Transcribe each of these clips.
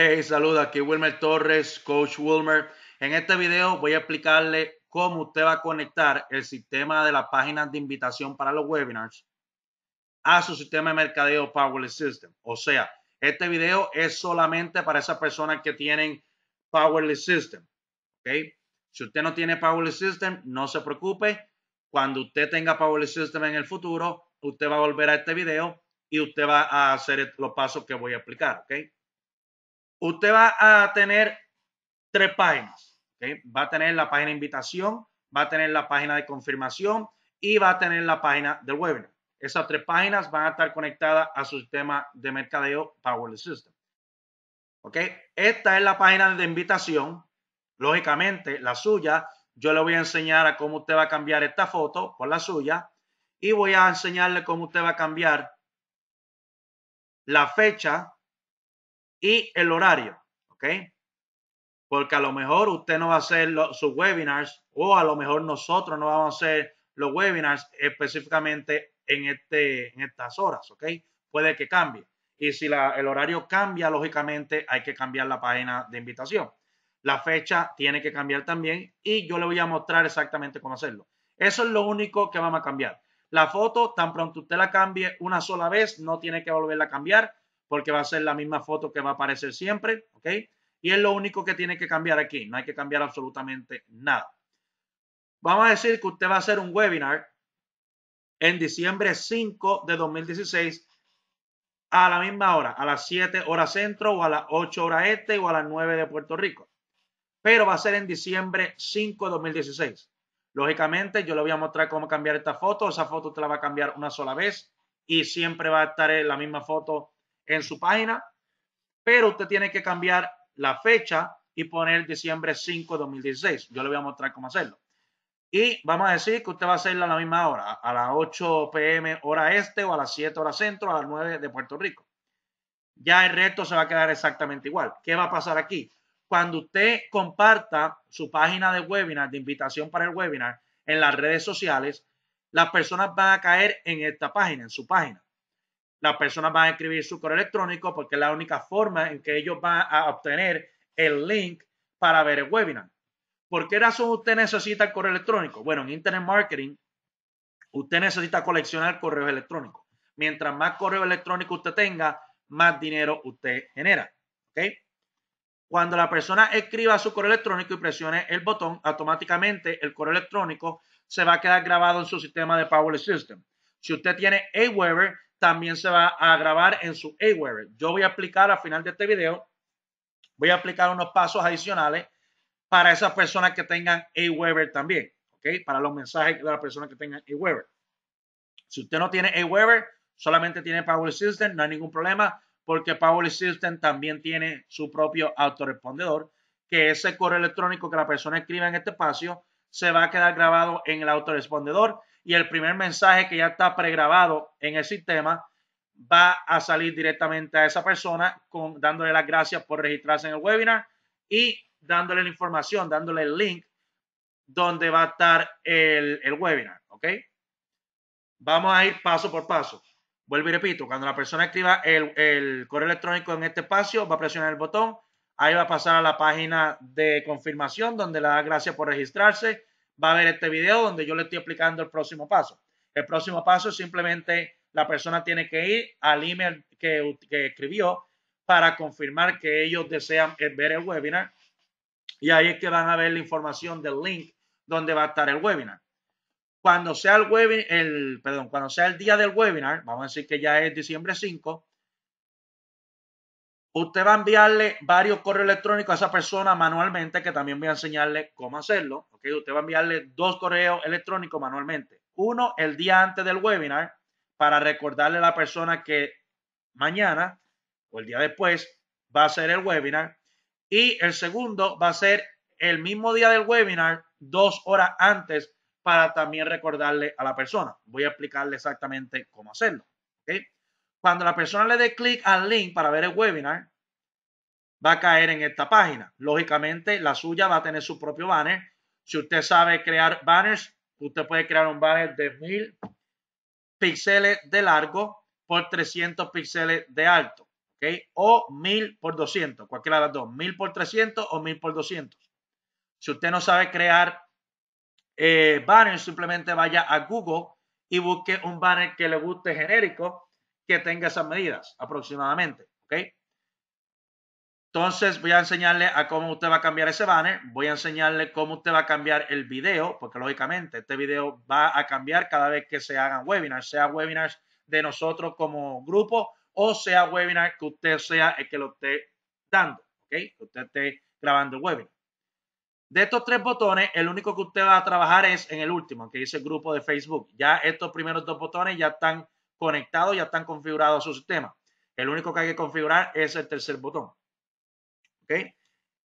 Hey, saluda, aquí Wilmer Torres, Coach Wilmer. En este video voy a explicarle cómo usted va a conectar el sistema de las páginas de invitación para los webinars a su sistema de mercadeo Powerless System. O sea, este video es solamente para esas personas que tienen Powerless System. ¿okay? Si usted no tiene Powerless System, no se preocupe. Cuando usted tenga Powerless System en el futuro, usted va a volver a este video y usted va a hacer los pasos que voy a explicar. Okay. Usted va a tener tres páginas. Va a tener la página de invitación, va a tener la página de confirmación y va a tener la página del webinar. Esas tres páginas van a estar conectadas a su sistema de mercadeo Power System. ¿Ok? Esta es la página de invitación. Lógicamente, la suya. Yo le voy a enseñar a cómo usted va a cambiar esta foto por la suya. Y voy a enseñarle cómo usted va a cambiar la fecha y el horario, ¿ok? Porque a lo mejor usted no va a hacer sus webinars o a lo mejor nosotros no vamos a hacer los webinars específicamente en, este, en estas horas, ¿ok? Puede que cambie. Y si el horario cambia, lógicamente hay que cambiar la página de invitación. La fecha tiene que cambiar también y yo le voy a mostrar exactamente cómo hacerlo. Eso es lo único que vamos a cambiar. La foto, tan pronto usted la cambie una sola vez, no tiene que volverla a cambiar porque va a ser la misma foto que va a aparecer siempre, ¿ok? Y es lo único que tiene que cambiar aquí, no hay que cambiar absolutamente nada. Vamos a decir que usted va a hacer un webinar en diciembre 5 de 2016 a la misma hora, a las 7 horas centro o a las 8 horas este o a las 9 de Puerto Rico. Pero va a ser en diciembre 5 de 2016. Lógicamente, yo le voy a mostrar cómo cambiar esta foto. Esa foto te la va a cambiar una sola vez y siempre va a estar en la misma foto en su página, pero usted tiene que cambiar la fecha y poner diciembre 5 2016. Yo le voy a mostrar cómo hacerlo. Y vamos a decir que usted va a hacerla a la misma hora, a las 8 pm hora este o a las 7 hora centro, a las 9 de Puerto Rico. Ya el resto se va a quedar exactamente igual. ¿Qué va a pasar aquí? Cuando usted comparta su página de webinar, de invitación para el webinar, en las redes sociales, las personas van a caer en esta página, en su página las personas van a escribir su correo electrónico porque es la única forma en que ellos van a obtener el link para ver el webinar. ¿Por qué razón usted necesita el correo electrónico? Bueno, en Internet Marketing, usted necesita coleccionar correos electrónicos. Mientras más correo electrónico usted tenga, más dinero usted genera. ¿Ok? Cuando la persona escriba su correo electrónico y presione el botón, automáticamente el correo electrónico se va a quedar grabado en su sistema de Power System. Si usted tiene Aweber, también se va a grabar en su Aweber. Yo voy a aplicar al final de este video, voy a aplicar unos pasos adicionales para esas personas que tengan Aweber también, ¿ok? Para los mensajes de las personas que tengan Aweber. Si usted no tiene Aweber, solamente tiene Power System, no hay ningún problema, porque Power System también tiene su propio autorespondedor, que ese correo electrónico que la persona escribe en este espacio se va a quedar grabado en el autorespondedor y el primer mensaje que ya está pregrabado en el sistema va a salir directamente a esa persona dándole las gracias por registrarse en el webinar y dándole la información, dándole el link donde va a estar el, webinar, ¿ok? Vamos a ir paso por paso. Vuelvo y repito, cuando la persona activa el, el correo electrónico en este espacio, va a presionar el botón, ahí va a pasar a la página de confirmación donde le da gracias por registrarse va a ver este video donde yo le estoy explicando el próximo paso. El próximo paso es simplemente la persona tiene que ir al email que, escribió para confirmar que ellos desean ver el webinar. Y ahí es que van a ver la información del link donde va a estar el webinar. Cuando sea el, webinar, el, perdón, cuando sea el día del webinar, vamos a decir que ya es diciembre 5, Usted va a enviarle varios correos electrónicos a esa persona manualmente, que también voy a enseñarle cómo hacerlo. Usted va a enviarle dos correos electrónicos manualmente. Uno el día antes del webinar para recordarle a la persona que mañana o el día después va a ser el webinar. Y el segundo va a ser el mismo día del webinar, dos horas antes, para también recordarle a la persona. Voy a explicarle exactamente cómo hacerlo. ¿okay? cuando la persona le dé clic al link para ver el webinar, va a caer en esta página. Lógicamente, la suya va a tener su propio banner. Si usted sabe crear banners, usted puede crear un banner de 1000 píxeles de largo por 300 píxeles de alto, O 1000 por 200, cualquiera de las dos, 1000 por 300 o 1000 por 200. Si usted no sabe crear eh, banners, simplemente vaya a Google y busque un banner que le guste genérico que tenga esas medidas aproximadamente. ¿Ok? Entonces voy a enseñarle a cómo usted va a cambiar ese banner, voy a enseñarle cómo usted va a cambiar el video, porque lógicamente este video va a cambiar cada vez que se hagan webinars, sea webinars de nosotros como grupo o sea webinar que usted sea el que lo esté dando, ¿ok? Que usted esté grabando el webinar. De estos tres botones, el único que usted va a trabajar es en el último, que dice grupo de Facebook. Ya estos primeros dos botones ya están conectados, ya están configurados a su sistema. El único que hay que configurar es el tercer botón. ¿Ok?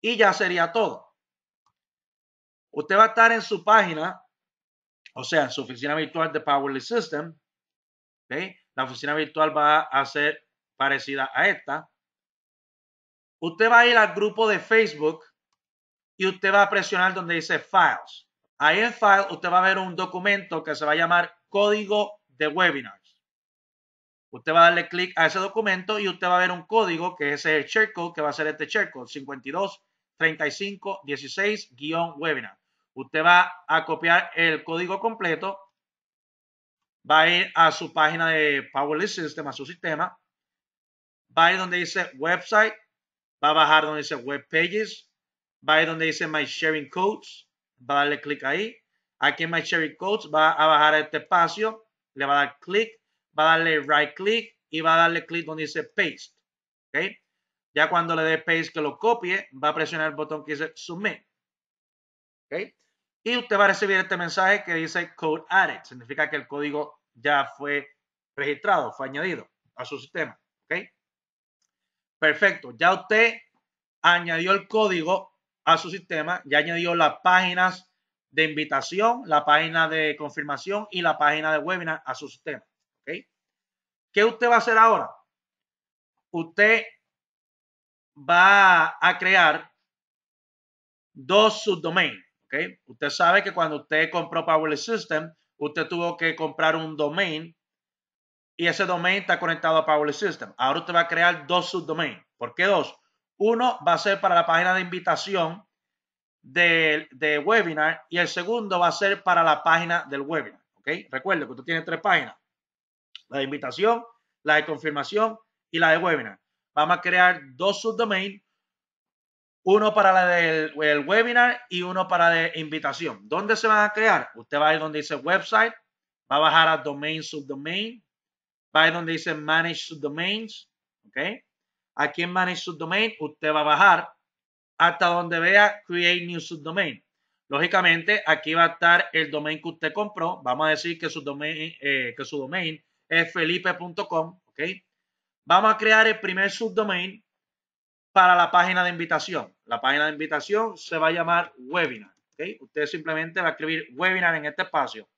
Y ya sería todo. Usted va a estar en su página, o sea, en su oficina virtual de Powerly System. La oficina virtual va a ser parecida a esta. Usted va a ir al grupo de Facebook y usted va a presionar donde dice Files. Ahí en Files usted va a ver un documento que se va a llamar Código de Webinar. Usted va a darle clic a ese documento y usted va a ver un código que es el sharecode que va a ser este sharecode 52 35 webinar. Usted va a copiar el código completo, va a ir a su página de PowerList System, a su sistema, va a ir donde dice website, va a bajar donde dice web pages, va a ir donde dice my sharing codes, va a darle clic ahí. Aquí en my sharing codes va a bajar este espacio, le va a dar clic va a darle right click y va a darle clic donde dice paste. ¿okay? Ya cuando le dé paste que lo copie, va a presionar el botón que dice submit. ¿okay? Y usted va a recibir este mensaje que dice code added. Significa que el código ya fue registrado, fue añadido a su sistema. ¿okay? Perfecto. Ya usted añadió el código a su sistema, ya añadió las páginas de invitación, la página de confirmación y la página de webinar a su sistema. ¿Qué usted va a hacer ahora? Usted va a crear dos subdomains. Usted sabe que cuando usted compró Power System, usted tuvo que comprar un domain y ese domain está conectado a Power System. Ahora usted va a crear dos subdomains. ¿Por qué dos? Uno va a ser para la página de invitación del de webinar y el segundo va a ser para la página del webinar. ¿ok? Recuerde que usted tiene tres páginas la de invitación, la de confirmación y la de webinar. Vamos a crear dos subdomains, uno para la del webinar y uno para la de invitación. ¿Dónde se van a crear? Usted va a ir donde dice website, va a bajar a domain subdomain, va a ir donde dice manage subdomains, ¿ok? Aquí en manage subdomain usted va a bajar hasta donde vea create new subdomain. Lógicamente, aquí va a estar el domain que usted compró. Vamos a decir que su eh, que su domain es felipe.com, ¿ok? Vamos a crear el primer subdomain para la página de invitación. La página de invitación se va a llamar webinar, ¿ok? Usted simplemente va a escribir webinar en este espacio.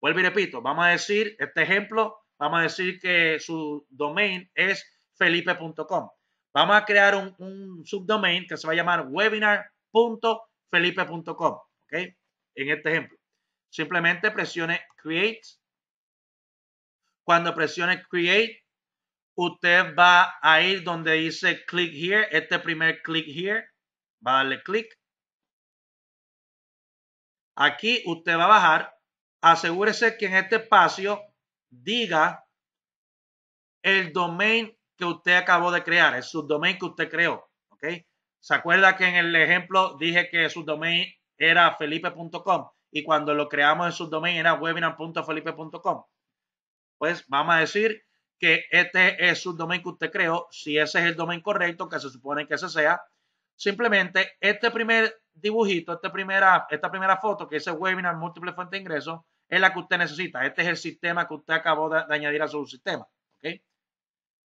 Vuelvo y repito, vamos a decir, este ejemplo, vamos a decir que su domain es felipe.com. Vamos a crear un, un, subdomain que se va a llamar webinar.felipe.com, ¿ok? En este ejemplo. Simplemente presione Create cuando presione Create, usted va a ir donde dice Click Here, este primer Click Here, va a darle clic. Aquí usted va a bajar. Asegúrese que en este espacio diga el domain que usted acabó de crear, el subdomain que usted creó. ¿Ok? ¿Se acuerda que en el ejemplo dije que su subdomain era felipe.com y cuando lo creamos en subdomain era webinar.felipe.com? pues vamos a decir que este es un domain que usted creó, si ese es el domain correcto, que se supone que ese sea, simplemente este primer dibujito, este esta primera, foto, que es que webinar múltiple fuente de ingresos, es la que usted necesita. Este es el sistema que usted acabó de, añadir a su sistema. ¿okay?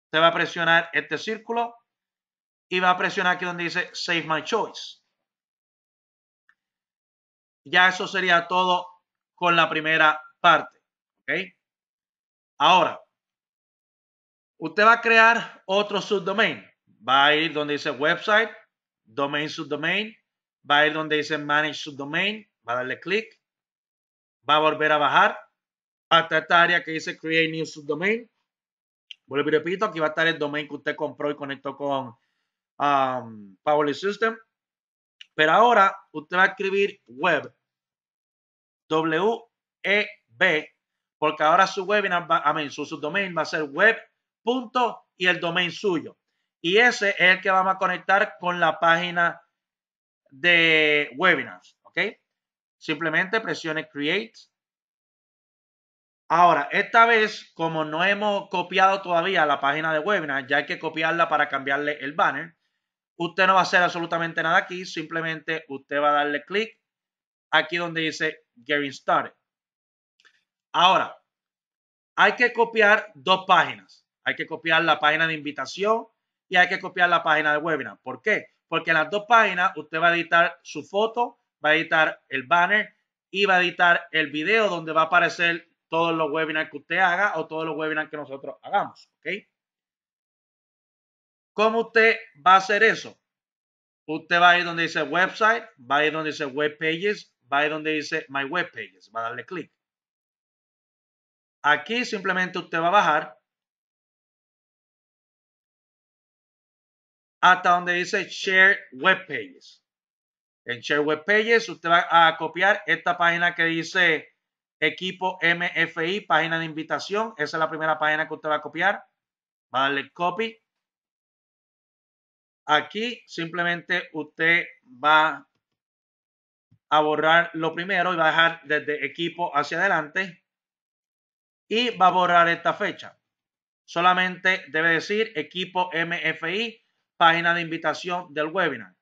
Usted va a presionar este círculo y va a presionar aquí donde dice Save My Choice. Ya eso sería todo con la primera parte. ¿okay? Ahora, usted va a crear otro subdomain. Va a ir donde dice website, domain subdomain, va a ir donde dice manage subdomain, va a darle clic, va a volver a bajar hasta esta área que dice create new subdomain. Vuelvo y repito, aquí va a estar el domain que usted compró y conectó con um, System. Pero ahora usted va a escribir web, W-E-B, porque ahora su webinar, su subdomain va a ser web. y el domain suyo. Y ese es el que vamos a conectar con la página de webinars, ¿ok? Simplemente presione create. Ahora, esta vez, como no hemos copiado todavía la página de webinars, ya hay que copiarla para cambiarle el banner. Usted no va a hacer absolutamente nada aquí, simplemente usted va a darle clic aquí donde dice Getting Started. Ahora, hay que copiar dos páginas. Hay que copiar la página de invitación y hay que copiar la página de webinar. ¿Por qué? Porque en las dos páginas usted va a editar su foto, va a editar el banner y va a editar el video donde va a aparecer todos los webinars que usted haga o todos los webinars que nosotros hagamos. ¿Ok? ¿Cómo usted va a hacer eso? Usted va a ir donde dice website, va a ir donde dice web pages, va a ir donde dice my web pages, va a darle clic. Aquí simplemente usted va a bajar hasta donde dice Share Web Pages. En Share Web Pages usted va a copiar esta página que dice equipo MFI, página de invitación. Esa es la primera página que usted va a copiar. Va a darle copy. Aquí simplemente usted va a borrar lo primero y va a dejar desde equipo hacia adelante y va a borrar esta fecha. Solamente debe decir equipo MFI, página de invitación del webinar.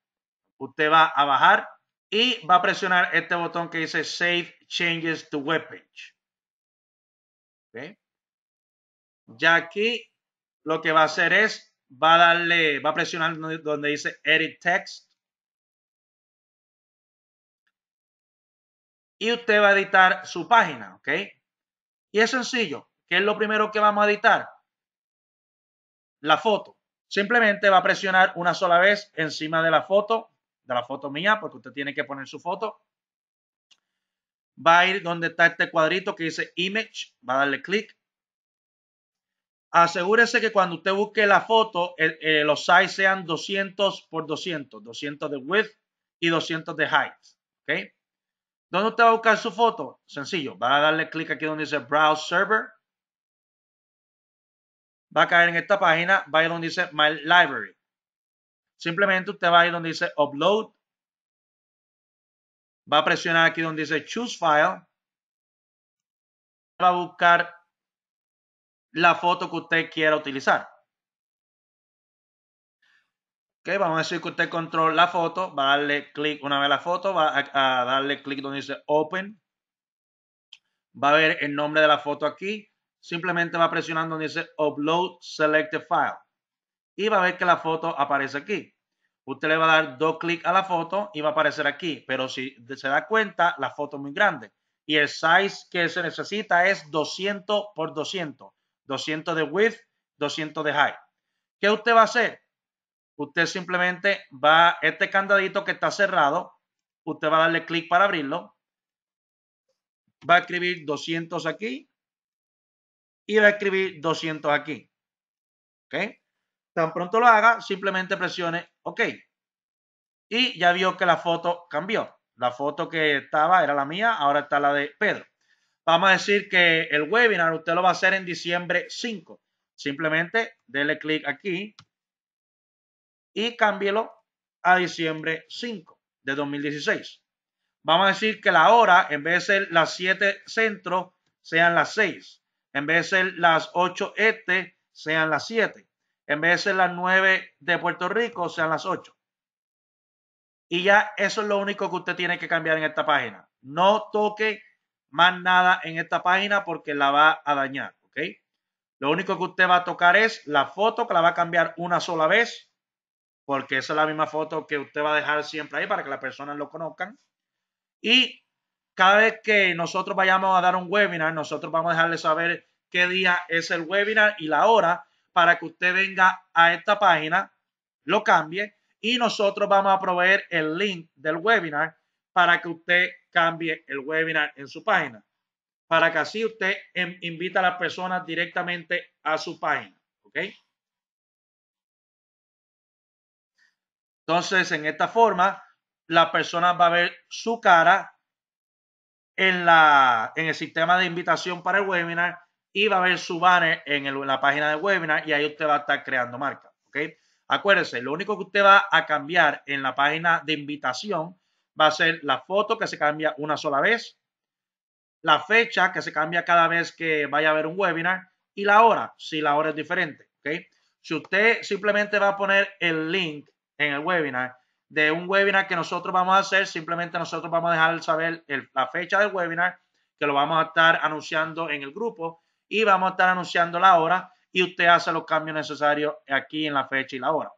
Usted va a bajar y va a presionar este botón que dice Save Changes to Webpage. ¿Okay? Ya aquí lo que va a hacer es, va a darle, va a presionar donde dice Edit Text. Y usted va a editar su página, ¿ok? Y es sencillo. ¿Qué es lo primero que vamos a editar? La foto. Simplemente va a presionar una sola vez encima de la foto, de la foto mía, porque usted tiene que poner su foto. Va a ir donde está este cuadrito que dice Image, va a darle clic. Asegúrese que cuando usted busque la foto, eh, los size sean 200 por 200, 200 de width y 200 de height. Ok. ¿Dónde usted va a buscar su foto? Sencillo, va a darle clic aquí donde dice Browse Server. Va a caer en esta página, va a ir donde dice My Library. Simplemente usted va a ir donde dice Upload. Va a presionar aquí donde dice Choose File. Va a buscar la foto que usted quiera utilizar vamos a decir que usted controla la foto, va a darle clic una vez la foto, va a, darle clic donde dice Open. Va a ver el nombre de la foto aquí. Simplemente va presionando donde dice Upload Selected File. Y va a ver que la foto aparece aquí. Usted le va a dar dos clics a la foto y va a aparecer aquí. Pero si se da cuenta, la foto es muy grande. Y el size que se necesita es 200 por 200. 200 de width, 200 de height. ¿Qué usted va a hacer? Usted simplemente va, este candadito que está cerrado, usted va a darle clic para abrirlo. Va a escribir 200 aquí y va a escribir 200 aquí. ¿Ok? Tan pronto lo haga, simplemente presione OK. Y ya vio que la foto cambió. La foto que estaba era la mía, ahora está la de Pedro. Vamos a decir que el webinar usted lo va a hacer en diciembre 5. Simplemente dele clic aquí y cámbielo a diciembre 5 de 2016. Vamos a decir que la hora, en vez de ser las 7 centro, sean las 6. En vez de ser las 8 este, sean las 7. En vez de ser las 9 de Puerto Rico, sean las 8. Y ya eso es lo único que usted tiene que cambiar en esta página. No toque más nada en esta página porque la va a dañar. Lo único que usted va a tocar es la foto que la va a cambiar una sola vez porque esa es la misma foto que usted va a dejar siempre ahí para que las personas lo conozcan. Y cada vez que nosotros vayamos a dar un webinar, nosotros vamos a dejarle saber qué día es el webinar y la hora para que usted venga a esta página, lo cambie y nosotros vamos a proveer el link del webinar para que usted cambie el webinar en su página, para que así usted em, invita a las personas directamente a su página, ¿ok? Entonces, en esta forma, la persona va a ver su cara en, el sistema de invitación para el webinar y va a ver su banner en, la página de webinar y ahí usted va a estar creando marca. Okay. Acuérdese, lo único que usted va a cambiar en la página de invitación va a ser la foto que se cambia una sola vez, la fecha que se cambia cada vez que vaya a haber un webinar y la hora, si la hora es diferente. Okay. Si usted simplemente va a poner el link en el webinar, de un webinar que nosotros vamos a hacer, simplemente nosotros vamos a dejar saber la fecha del webinar, que lo vamos a estar anunciando en el grupo y vamos a estar anunciando la hora y usted hace los cambios necesarios aquí en la fecha y la hora.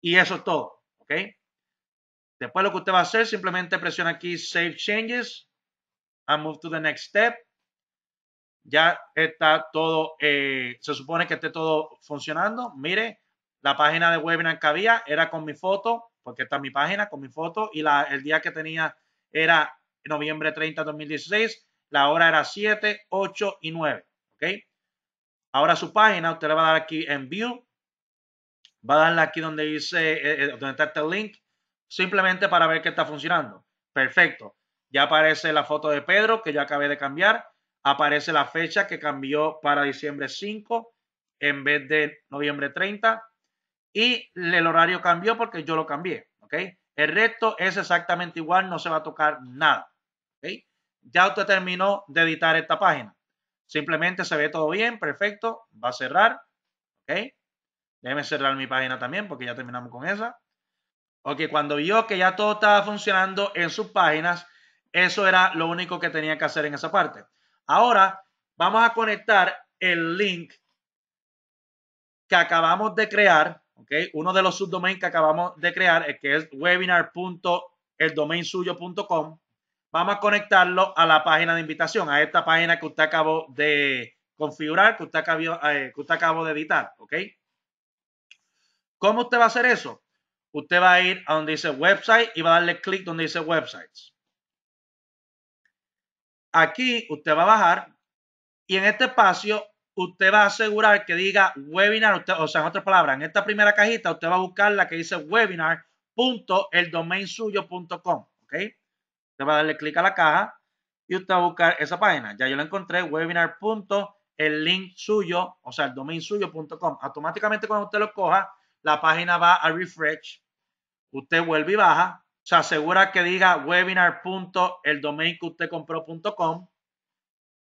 Y eso es todo, ¿ok? Después lo que usted va a hacer, simplemente presiona aquí Save Changes and Move to the Next Step. Ya está todo, eh, se supone que esté todo funcionando. Mire, la página de webinar que había era con mi foto, porque está mi página, con mi foto, y el día que tenía era noviembre 30 2016, la hora era 7, 8 y 9, Ahora su página, usted le va a dar aquí en View, va a darle aquí donde dice, eh, eh, donde está este link, simplemente para ver que está funcionando. Perfecto. Ya aparece la foto de Pedro que yo acabé de cambiar. Aparece la fecha que cambió para diciembre 5 en vez de noviembre 30 y el horario cambió porque yo lo cambié, ¿ok? El resto es exactamente igual, no se va a tocar nada, ¿ok? Ya usted terminó de editar esta página. Simplemente se ve todo bien, perfecto, va a cerrar, ¿ok? Déjeme cerrar mi página también porque ya terminamos con esa. Ok, cuando vio que ya todo estaba funcionando en sus páginas, eso era lo único que tenía que hacer en esa parte. Ahora vamos a conectar el link que acabamos de crear uno de los subdomains que acabamos de crear, es que es webinar.eldomainsuyo.com, vamos a conectarlo a la página de invitación, a esta página que usted acabó de configurar, que usted acabó, eh, que usted de editar, ¿Cómo usted va a hacer eso? Usted va a ir a donde dice website y va a darle clic donde dice websites. Aquí usted va a bajar y en este espacio usted va a asegurar que diga webinar, o sea, en otras palabras, en esta primera cajita usted va a buscar la que dice webinar.eldomainsuyo.com, ¿ok? Usted va a darle clic a la caja y usted va a buscar esa página. Ya yo la encontré, link suyo, o sea, el domain suyo.com. Automáticamente cuando usted lo coja, la página va a refresh, usted vuelve y baja, se asegura que diga webinar.eldomain que usted compró.com.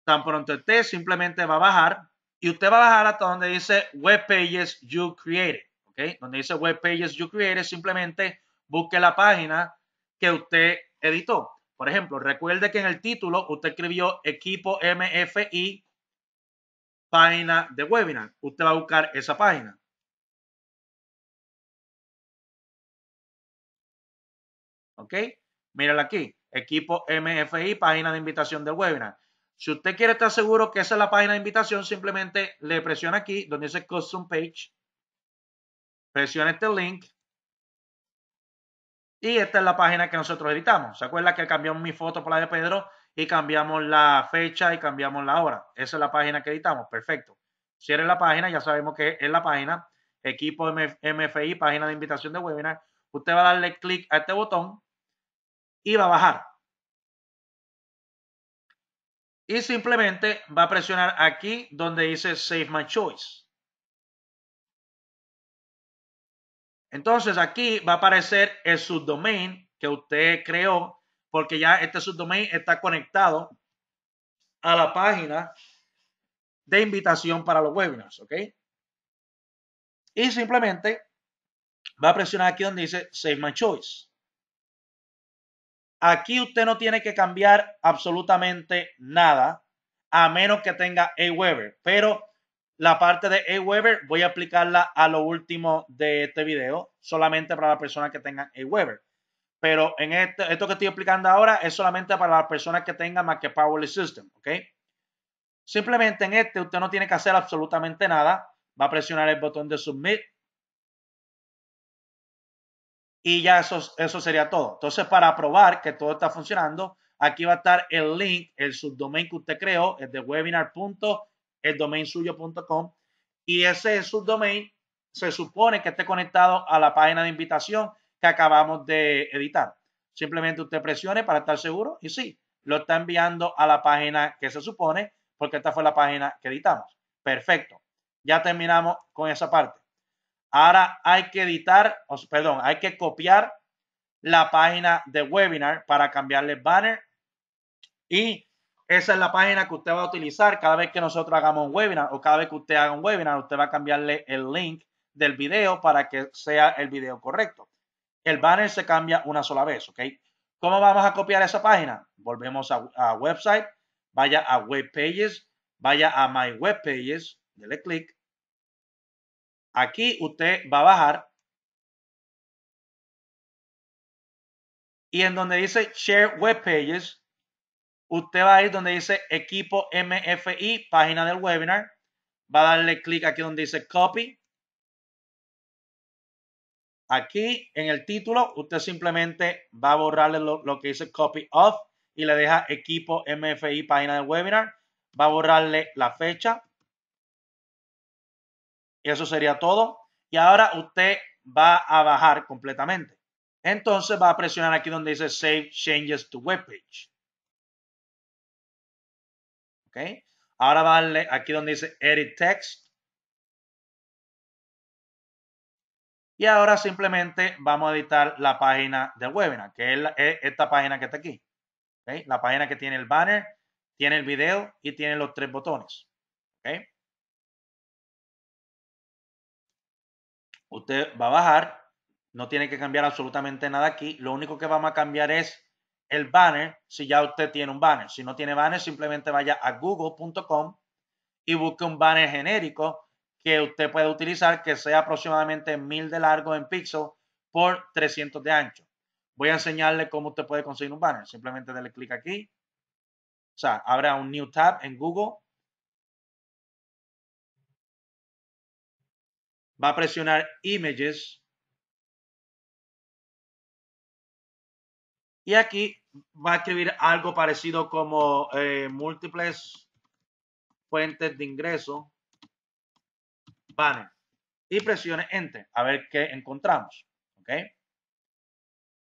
Tan pronto esté, simplemente va a bajar y usted va a bajar hasta donde dice Web Pages You Created. ¿ok? Donde dice Web Pages You Created, simplemente busque la página que usted editó. Por ejemplo, recuerde que en el título usted escribió equipo MFI, página de webinar. Usted va a buscar esa página. ¿Ok? Mírala aquí. Equipo MFI, página de invitación de webinar. Si usted quiere estar seguro que esa es la página de invitación, simplemente le presiona aquí donde dice Custom Page. Presiona este link. Y esta es la página que nosotros editamos. ¿Se acuerda que cambiamos mi foto por la de Pedro y cambiamos la fecha y cambiamos la hora? Esa es la página que editamos. Perfecto. Cierre la página, ya sabemos que es la página. Equipo MFI, página de invitación de webinar. Usted va a darle clic a este botón y va a bajar y simplemente va a presionar aquí donde dice Save My Choice. Entonces aquí va a aparecer el subdomain que usted creó porque ya este subdomain está conectado a la página de invitación para los webinars, ¿ok? Y simplemente va a presionar aquí donde dice Save My Choice. Aquí usted no tiene que cambiar absolutamente nada, a menos que tenga Aweber. Pero la parte de Aweber voy a aplicarla a lo último de este video, solamente para las personas que tengan Aweber. Pero en esto que estoy explicando ahora es solamente para las personas que tengan más que Power System, Simplemente en este usted no tiene que hacer absolutamente nada. Va a presionar el botón de Submit y ya eso, eso sería todo. Entonces, para probar que todo está funcionando, aquí va a estar el link, el subdomain que usted creó, el de webinar.eldomainsuyo.com y ese subdomain se supone que esté conectado a la página de invitación que acabamos de editar. Simplemente usted presione para estar seguro y sí, lo está enviando a la página que se supone, porque esta fue la página que editamos. Perfecto. Ya terminamos con esa parte. Ahora hay que editar, perdón, hay que copiar la página de webinar para cambiarle banner y esa es la página que usted va a utilizar cada vez que nosotros hagamos un webinar o cada vez que usted haga un webinar, usted va a cambiarle el link del video para que sea el video correcto. El banner se cambia una sola vez, ¿ok? ¿Cómo vamos a copiar esa página? Volvemos a, website, vaya a web pages, vaya a my web pages, dele clic Aquí usted va a bajar y en donde dice Share Web Pages, usted va a ir donde dice Equipo MFI, página del webinar. Va a darle clic aquí donde dice Copy. Aquí en el título, usted simplemente va a borrarle lo, que dice Copy Off y le deja Equipo MFI, página del webinar. Va a borrarle la fecha, eso sería todo. Y ahora usted va a bajar completamente. Entonces va a presionar aquí donde dice Save Changes to Web Page. ¿Ok? Ahora va a darle aquí donde dice Edit Text. Y ahora simplemente vamos a editar la página del webinar, que es, esta página que está aquí. La página que tiene el banner, tiene el video y tiene los tres botones. ¿Okay? Usted va a bajar, no tiene que cambiar absolutamente nada aquí. Lo único que vamos a cambiar es el banner si ya usted tiene un banner. Si no tiene banner, simplemente vaya a google.com y busque un banner genérico que usted pueda utilizar que sea aproximadamente 1000 de largo en pixel por 300 de ancho. Voy a enseñarle cómo usted puede conseguir un banner. Simplemente dale clic aquí. O sea, habrá un new tab en Google va a presionar Images. Y aquí va a escribir algo parecido como eh, múltiples fuentes de ingreso. Banner. Y presione Enter. A ver qué encontramos. ¿Ok?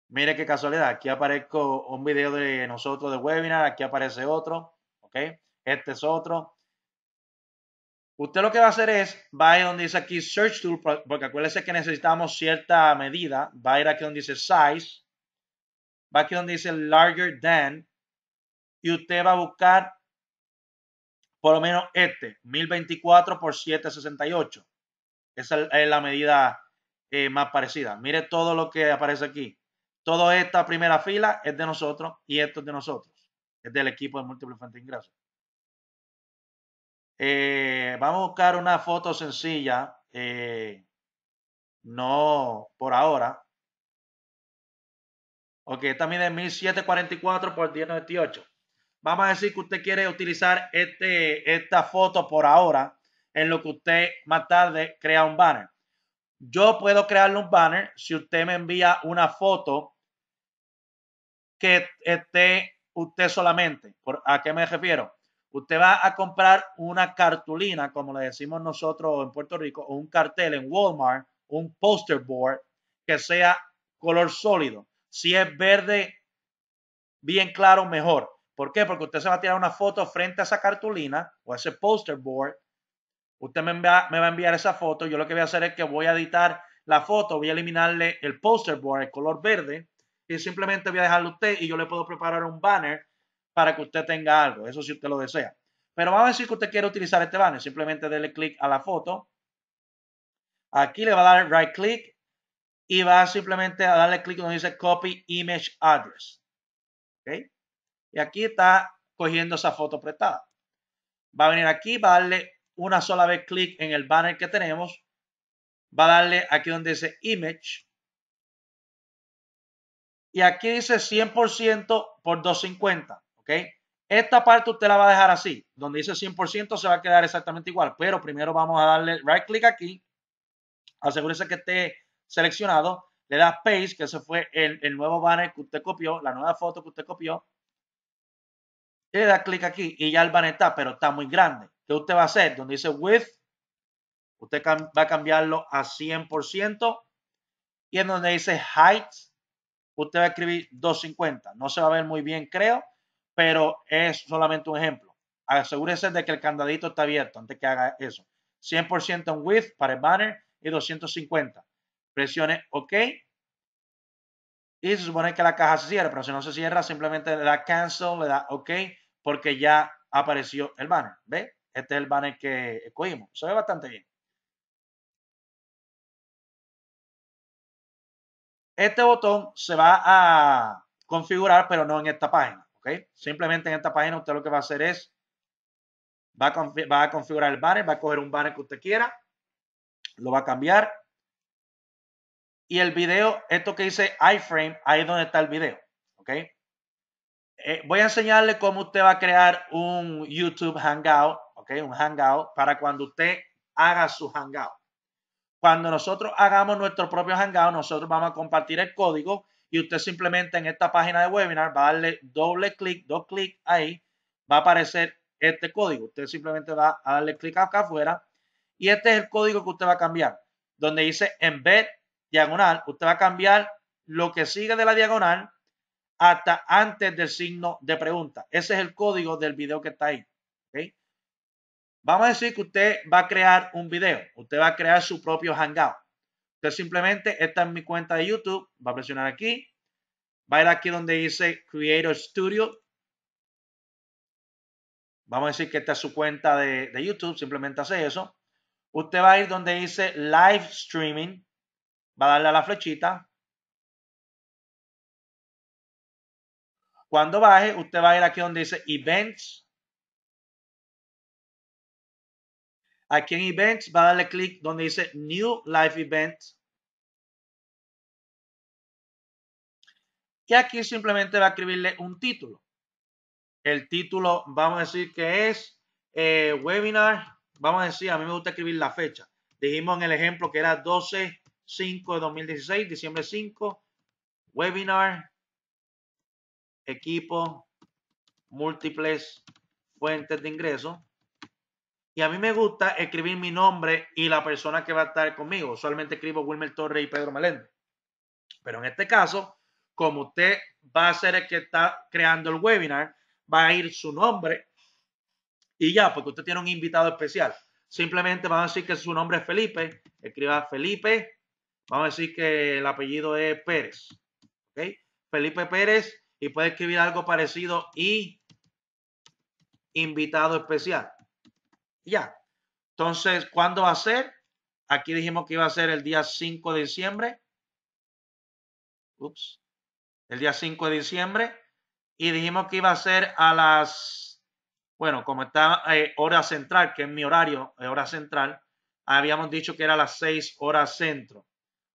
Mire qué casualidad. Aquí aparezco un video de nosotros de webinar. Aquí aparece otro. ¿Ok? Este es otro. Usted lo que va a hacer es, va a ir donde dice aquí Search Tool, porque acuérdese que necesitamos cierta medida. Va a ir aquí donde dice Size. Va aquí donde dice Larger Than. Y usted va a buscar por lo menos este, 1024 por 768. Esa es la medida eh, más parecida. Mire todo lo que aparece aquí. Toda esta primera fila es de nosotros y esto es de nosotros. Es del equipo de múltiples fuentes de ingresos. Eh, vamos a buscar una foto sencilla. Eh, no por ahora. Ok, esta mide 1744 por 1098. Vamos a decir que usted quiere utilizar este, esta foto por ahora en lo que usted más tarde crea un banner. Yo puedo crearle un banner si usted me envía una foto que esté usted solamente. ¿A qué me refiero? Usted va a comprar una cartulina, como le decimos nosotros en Puerto Rico, un cartel en Walmart, un poster board que sea color sólido. Si es verde, bien claro, mejor. ¿Por qué? Porque usted se va a tirar una foto frente a esa cartulina o a ese poster board. Usted me va, a enviar esa foto. Yo lo que voy a hacer es que voy a editar la foto, voy a eliminarle el poster board, el color verde, y simplemente voy a dejarlo a usted y yo le puedo preparar un banner para que usted tenga algo. Eso si usted lo desea. Pero vamos a decir que usted quiere utilizar este banner. Simplemente dele clic a la foto. Aquí le va a dar right click y va simplemente a darle clic donde dice copy image address. Ok. Y aquí está cogiendo esa foto prestada. Va a venir aquí, va a darle una sola vez clic en el banner que tenemos. Va a darle aquí donde dice image. Y aquí dice 100% por 250. Esta parte usted la va a dejar así. Donde dice 100% se va a quedar exactamente igual. Pero primero vamos a darle right click aquí. Asegúrese que esté seleccionado. Le da paste, que ese fue el, nuevo banner que usted copió, la nueva foto que usted copió. le da clic aquí y ya el banner está, pero está muy grande. ¿Qué usted va a hacer? Donde dice width usted va a cambiarlo a 100%. Y en donde dice height, usted va a escribir 250. No se va a ver muy bien, creo pero es solamente un ejemplo. Asegúrese de que el candadito está abierto antes que haga eso. 100% en width para el banner y 250. Presione OK. Y se supone que la caja se cierra, pero si no se cierra, simplemente le da cancel, le da OK, porque ya apareció el banner. ¿Ve? Este es el banner que escogimos. Se ve bastante bien. Este botón se va a configurar, pero no en esta página. ¿ok? Simplemente en esta página usted lo que va a hacer es, va a, configurar el banner, va a coger un banner que usted quiera, lo va a cambiar. Y el video, esto que dice iframe, ahí es donde está el video, ¿ok? Eh, voy a enseñarle cómo usted va a crear un YouTube Hangout, ¿ok? Un Hangout para cuando usted haga su Hangout. Cuando nosotros hagamos nuestro propio Hangout, nosotros vamos a compartir el código y usted simplemente en esta página de webinar va a darle doble clic, dos clic ahí, va a aparecer este código. Usted simplemente va a darle clic acá afuera y este es el código que usted va a cambiar, donde dice embed diagonal, usted va a cambiar lo que sigue de la diagonal hasta antes del signo de pregunta. Ese es el código del video que está ahí. Vamos a decir que usted va a crear un video, usted va a crear su propio hangout. Usted simplemente, esta es mi cuenta de YouTube, va a presionar aquí, va a ir aquí donde dice Creator Studio. Vamos a decir que esta es su cuenta de, de YouTube, simplemente hace eso. Usted va a ir donde dice Live Streaming, va a darle a la flechita, Cuando baje, usted va a ir aquí donde dice Events. Aquí en Events va a darle clic donde dice New Live Event. Y aquí simplemente va a escribirle un título. El título, vamos a decir que es eh, Webinar. Vamos a decir, a mí me gusta escribir la fecha. Dijimos en el ejemplo que era 12-5 de 2016, diciembre 5. Webinar, equipo, múltiples fuentes de ingreso. Y a mí me gusta escribir mi nombre y la persona que va a estar conmigo. Usualmente escribo Wilmer Torres y Pedro Meléndez. Pero en este caso, como usted va a ser el que está creando el webinar, va a ir su nombre y ya, porque usted tiene un invitado especial. Simplemente vamos a decir que su nombre es Felipe. Escriba Felipe. Vamos a decir que el apellido es Pérez. ¿Ok? Felipe Pérez y puede escribir algo parecido y invitado especial. Ya. Entonces, ¿cuándo va a ser? Aquí dijimos que iba a ser el día 5 de diciembre. Ups. El día 5 de diciembre. Y dijimos que iba a ser a las, bueno, como está eh, hora central, que es mi horario, eh, hora central, habíamos dicho que era las 6 horas centro.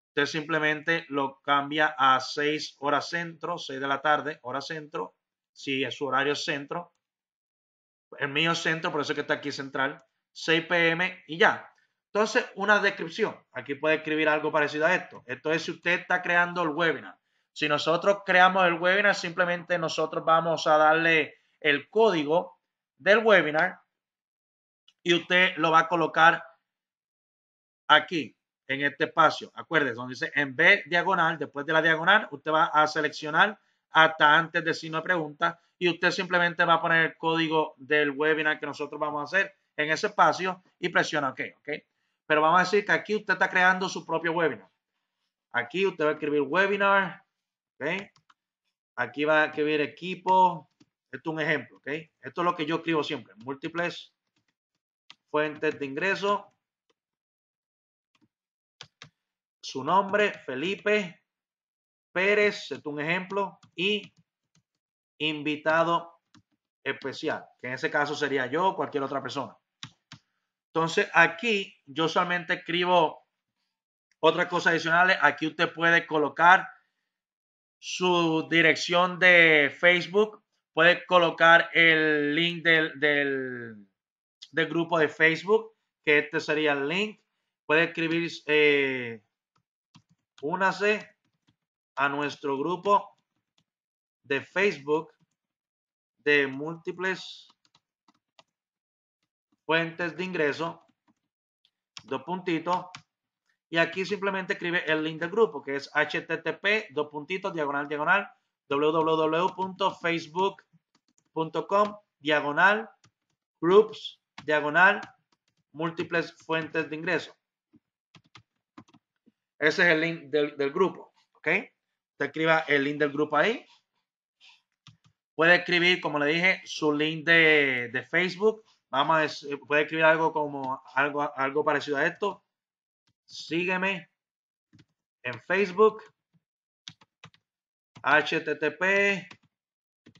Usted simplemente lo cambia a 6 horas centro, 6 de la tarde, hora centro, si es su horario centro el mío centro, por eso que está aquí central, 6 pm y ya. Entonces, una descripción. Aquí puede escribir algo parecido a esto. Esto es si usted está creando el webinar. Si nosotros creamos el webinar, simplemente nosotros vamos a darle el código del webinar y usted lo va a colocar aquí, en este espacio. Acuérdese, donde dice en B diagonal, después de la diagonal, usted va a seleccionar hasta antes de signo de pregunta y usted simplemente va a poner el código del webinar que nosotros vamos a hacer en ese espacio y presiona OK, ¿ok? Pero vamos a decir que aquí usted está creando su propio webinar. Aquí usted va a escribir webinar, ¿ok? Aquí va a escribir equipo. Esto es un ejemplo, ¿ok? Esto es lo que yo escribo siempre. Múltiples fuentes de ingreso. Su nombre, Felipe. Pérez, es un ejemplo, y invitado especial, que en ese caso sería yo o cualquier otra persona. Entonces aquí yo solamente escribo otras cosas adicionales. Aquí usted puede colocar su dirección de Facebook, puede colocar el link del, del, grupo de Facebook, que este sería el link. Puede escribir, Una eh, C a nuestro grupo de Facebook de múltiples fuentes de ingreso, dos puntitos, y aquí simplemente escribe el link del grupo, que es http, dos puntitos, diagonal, diagonal, www.facebook.com, diagonal, groups, diagonal, múltiples fuentes de ingreso. Ese es el link del, del grupo, ¿ok? Usted escriba el link del grupo ahí. Puede escribir, como le dije, su link de, Facebook. Vamos a eh, puede escribir algo como algo, algo parecido a esto. Sígueme en Facebook. HTTP,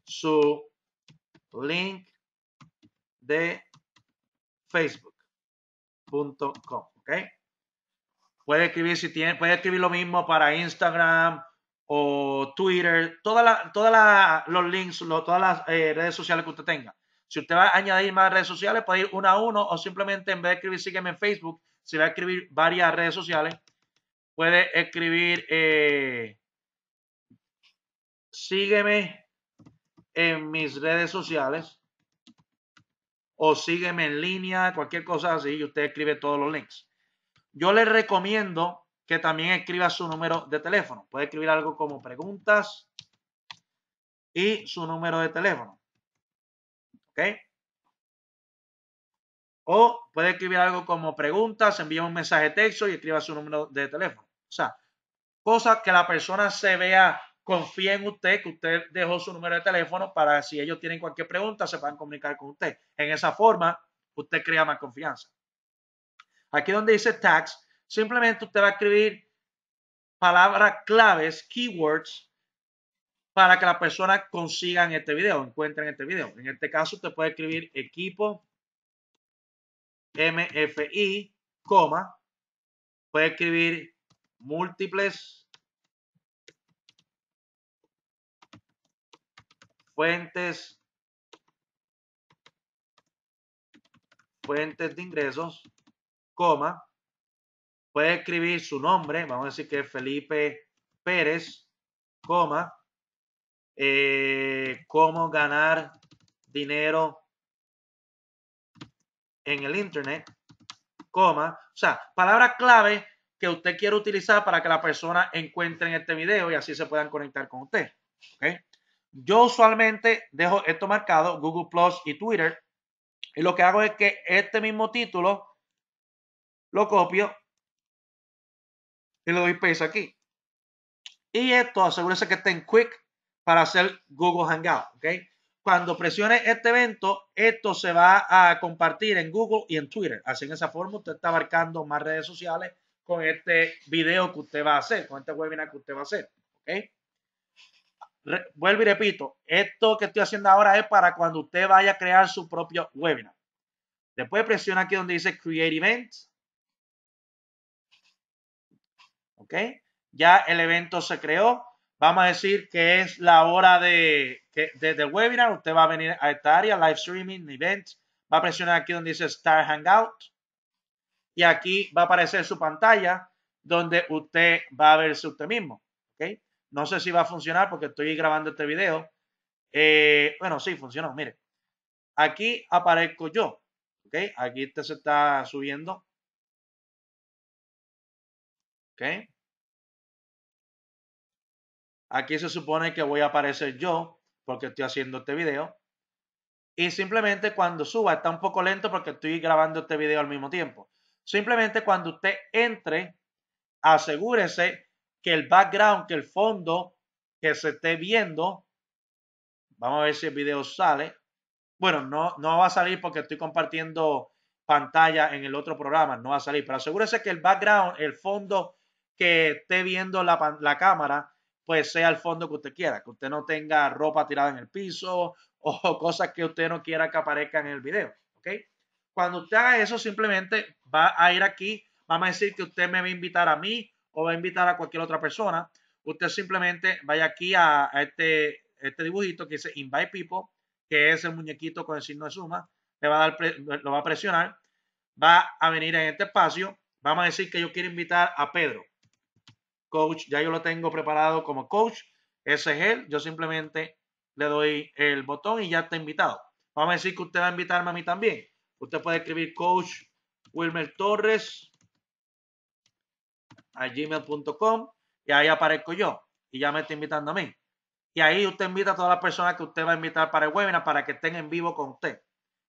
su link de facebook.com. ¿ok? Puede escribir si tiene, puede escribir lo mismo para Instagram, o Twitter, todos los links, todas las eh, redes sociales que usted tenga. Si usted va a añadir más redes sociales, puede ir uno a uno o simplemente en vez de escribir sígueme en Facebook, si va a escribir varias redes sociales, puede escribir eh, sígueme en mis redes sociales o sígueme en línea, cualquier cosa así, y usted escribe todos los links. Yo les recomiendo que también escriba su número de teléfono. Puede escribir algo como preguntas y su número de teléfono. ¿Ok? O puede escribir algo como preguntas, envía un mensaje de texto y escriba su número de teléfono. O sea, cosas que la persona se vea, confía en usted, que usted dejó su número de teléfono para si ellos tienen cualquier pregunta, se puedan comunicar con usted. En esa forma, usted crea más confianza. Aquí donde dice tax, Simplemente usted va a escribir palabras claves, keywords, para que la persona consiga en este video, encuentre en este video. En este caso, usted puede escribir equipo MFI, coma, puede escribir múltiples fuentes fuentes de ingresos, coma, puede escribir su nombre, vamos a decir que es Felipe Pérez, coma, eh, cómo ganar dinero en el Internet, coma, o sea, palabras clave que usted quiere utilizar para que la persona encuentre en este video y así se puedan conectar con usted. Yo usualmente dejo esto marcado, Google Plus y Twitter, y lo que hago es que este mismo título lo copio y le doy paste aquí. Y esto, asegúrese que esté en Quick para hacer Google Hangout, Cuando presione este evento, esto se va a compartir en Google y en Twitter. Así en esa forma usted está abarcando más redes sociales con este video que usted va a hacer, con este webinar que usted va a hacer, vuelvo y repito, esto que estoy haciendo ahora es para cuando usted vaya a crear su propio webinar. Después presiona aquí donde dice Create Events ¿Ok? Ya el evento se creó. Vamos a decir que es la hora de, desde el webinar. Usted va a venir a esta área, live streaming, event. Va a presionar aquí donde dice Start Hangout. Y aquí va a aparecer su pantalla donde usted va a verse usted mismo. ¿Ok? No sé si va a funcionar porque estoy grabando este video. Eh, bueno, sí, funcionó. Mire, aquí aparezco yo. ¿Ok? Aquí este se está subiendo. ¿ok? Aquí se supone que voy a aparecer yo porque estoy haciendo este video. Y simplemente cuando suba, está un poco lento porque estoy grabando este video al mismo tiempo. Simplemente cuando usted entre, asegúrese que el background, que el fondo que se esté viendo, vamos a ver si el video sale. Bueno, no, no va a salir porque estoy compartiendo pantalla en el otro programa, no va a salir, pero asegúrese que el background, el fondo que esté viendo la, cámara, pues sea el fondo que usted quiera, que usted no tenga ropa tirada en el piso o cosas que usted no quiera que aparezcan en el video, ¿ok? Cuando usted haga eso, simplemente va a ir aquí, vamos a decir que usted me va a invitar a mí o va a invitar a cualquier otra persona. Usted simplemente vaya aquí a, este, este dibujito que dice Invite People, que es el muñequito con el signo de suma, le va a dar, lo va a presionar, va a venir en este espacio, vamos a decir que yo quiero invitar a Pedro, coach, ya yo lo tengo preparado como coach, ese es él, yo simplemente le doy el botón y ya está invitado. Vamos a decir que usted va a invitarme a mí también. Usted puede escribir coach Wilmer Torres a gmail.com y ahí aparezco yo y ya me está invitando a mí. Y ahí usted invita a todas las personas que usted va a invitar para el webinar para que estén en vivo con usted.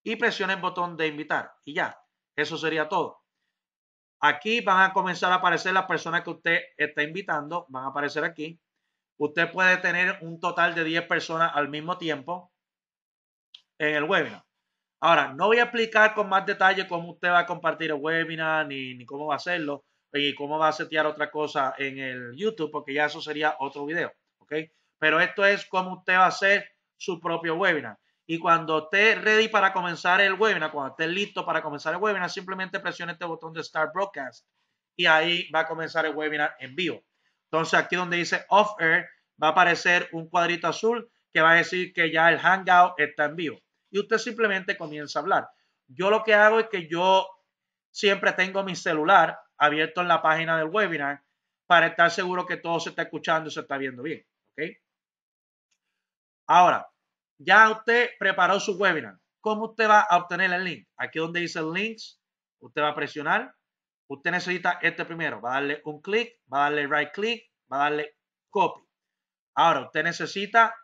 Y presione el botón de invitar y ya. Eso sería todo. Aquí van a comenzar a aparecer las personas que usted está invitando, van a aparecer aquí. Usted puede tener un total de 10 personas al mismo tiempo en el webinar. Ahora, no voy a explicar con más detalle cómo usted va a compartir el webinar, ni, cómo va a hacerlo, y cómo va a setear otra cosa en el YouTube, porque ya eso sería otro video, Pero esto es cómo usted va a hacer su propio webinar. Y cuando esté ready para comenzar el webinar, cuando esté listo para comenzar el webinar, simplemente presione este botón de Start Broadcast y ahí va a comenzar el webinar en vivo. Entonces aquí donde dice Off Air va a aparecer un cuadrito azul que va a decir que ya el Hangout está en vivo. Y usted simplemente comienza a hablar. Yo lo que hago es que yo siempre tengo mi celular abierto en la página del webinar para estar seguro que todo se está escuchando y se está viendo bien. ¿Ok? Ahora, ya usted preparó su webinar. ¿Cómo usted va a obtener el link? Aquí donde dice links, usted va a presionar. Usted necesita este primero. Va a darle un clic, va a darle right click, va a darle copy. Ahora, usted necesita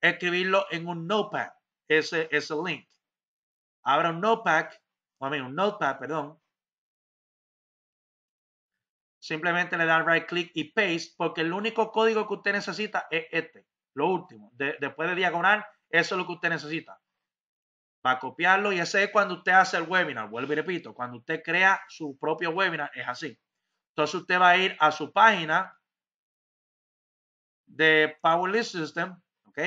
escribirlo en un notepad, ese, el link. Abra un notepad, o a mí, un notepad, perdón. Simplemente le da right click y paste, porque el único código que usted necesita es este. Lo último, después de diagonal, eso es lo que usted necesita. Va a copiarlo, y ese es cuando usted hace el webinar. Vuelvo y repito, cuando usted crea su propio webinar, es así. Entonces usted va a ir a su página de Power List System, ¿ok?